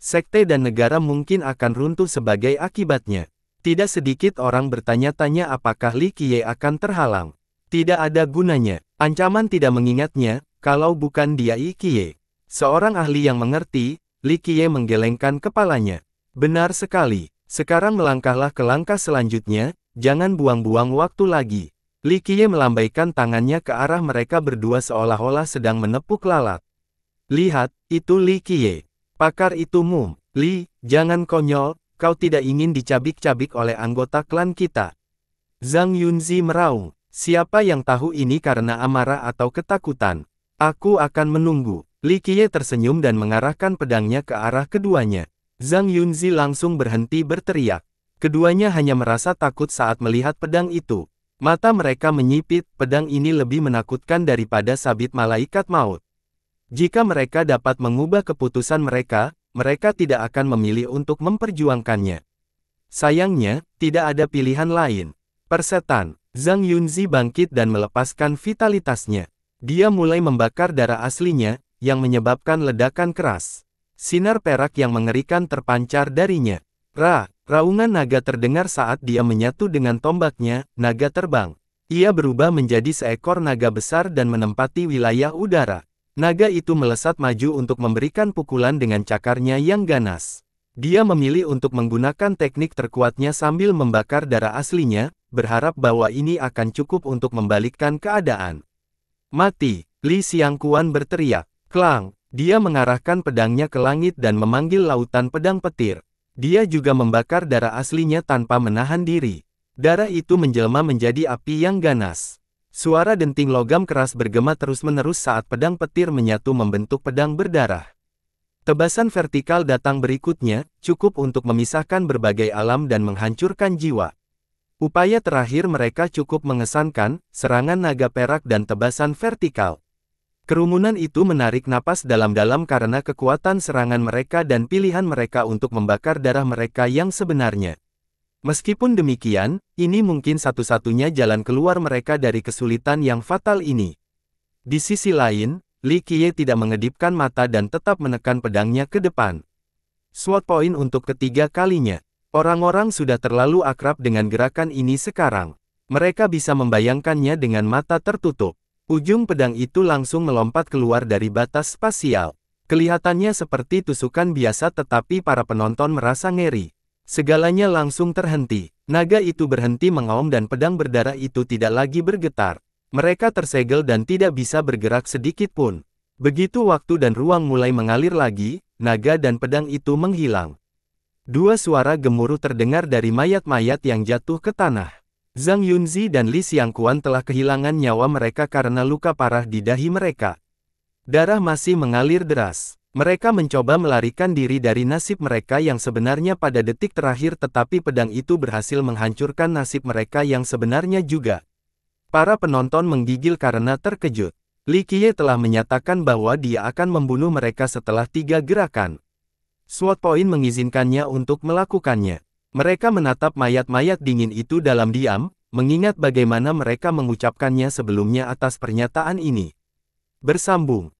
Sekte dan negara mungkin akan runtuh sebagai akibatnya. Tidak sedikit orang bertanya-tanya apakah Li Qiye akan terhalang. Tidak ada gunanya. Ancaman tidak mengingatnya, kalau bukan dia Li Qiye. Seorang ahli yang mengerti, Li Qiye menggelengkan kepalanya. Benar sekali. Sekarang melangkahlah ke langkah selanjutnya, jangan buang-buang waktu lagi. Li Qiye melambaikan tangannya ke arah mereka berdua seolah-olah sedang menepuk lalat. Lihat, itu Li Qiye. Pakar itu mum. Li, jangan konyol, Kau tidak ingin dicabik-cabik oleh anggota klan kita. Zhang Yunzi meraung. Siapa yang tahu ini karena amarah atau ketakutan? Aku akan menunggu. Li Qiye tersenyum dan mengarahkan pedangnya ke arah keduanya. Zhang Yunzi langsung berhenti berteriak. Keduanya hanya merasa takut saat melihat pedang itu. Mata mereka menyipit, pedang ini lebih menakutkan daripada sabit malaikat maut. Jika mereka dapat mengubah keputusan mereka, mereka tidak akan memilih untuk memperjuangkannya. Sayangnya, tidak ada pilihan lain. Persetan, Zhang Yunzi bangkit dan melepaskan vitalitasnya. Dia mulai membakar darah aslinya, yang menyebabkan ledakan keras. Sinar perak yang mengerikan terpancar darinya. Ra, raungan naga terdengar saat dia menyatu dengan tombaknya, naga terbang. Ia berubah menjadi seekor naga besar dan menempati wilayah udara. Naga itu melesat maju untuk memberikan pukulan dengan cakarnya yang ganas. Dia memilih untuk menggunakan teknik terkuatnya sambil membakar darah aslinya, berharap bahwa ini akan cukup untuk membalikkan keadaan. Mati, Li Xiangkuan berteriak. Klang, dia mengarahkan pedangnya ke langit dan memanggil lautan pedang petir. Dia juga membakar darah aslinya tanpa menahan diri. Darah itu menjelma menjadi api yang ganas. Suara denting logam keras bergema terus-menerus saat pedang petir menyatu membentuk pedang berdarah. Tebasan vertikal datang berikutnya, cukup untuk memisahkan berbagai alam dan menghancurkan jiwa. Upaya terakhir mereka cukup mengesankan, serangan naga perak dan tebasan vertikal. Kerumunan itu menarik napas dalam-dalam karena kekuatan serangan mereka dan pilihan mereka untuk membakar darah mereka yang sebenarnya. Meskipun demikian, ini mungkin satu-satunya jalan keluar mereka dari kesulitan yang fatal ini. Di sisi lain, Li Qiye tidak mengedipkan mata dan tetap menekan pedangnya ke depan. Sword point untuk ketiga kalinya. Orang-orang sudah terlalu akrab dengan gerakan ini sekarang. Mereka bisa membayangkannya dengan mata tertutup. Ujung pedang itu langsung melompat keluar dari batas spasial. Kelihatannya seperti tusukan biasa tetapi para penonton merasa ngeri. Segalanya langsung terhenti. Naga itu berhenti mengaum dan pedang berdarah itu tidak lagi bergetar. Mereka tersegel dan tidak bisa bergerak sedikit pun. Begitu waktu dan ruang mulai mengalir lagi, naga dan pedang itu menghilang. Dua suara gemuruh terdengar dari mayat-mayat yang jatuh ke tanah. Zhang Yunzi dan Li Xiangquan telah kehilangan nyawa mereka karena luka parah di dahi mereka. Darah masih mengalir deras. Mereka mencoba melarikan diri dari nasib mereka yang sebenarnya pada detik terakhir tetapi pedang itu berhasil menghancurkan nasib mereka yang sebenarnya juga. Para penonton menggigil karena terkejut. Li Qiye telah menyatakan bahwa dia akan membunuh mereka setelah tiga gerakan. SWAT Point mengizinkannya untuk melakukannya. Mereka menatap mayat-mayat dingin itu dalam diam, mengingat bagaimana mereka mengucapkannya sebelumnya atas pernyataan ini. Bersambung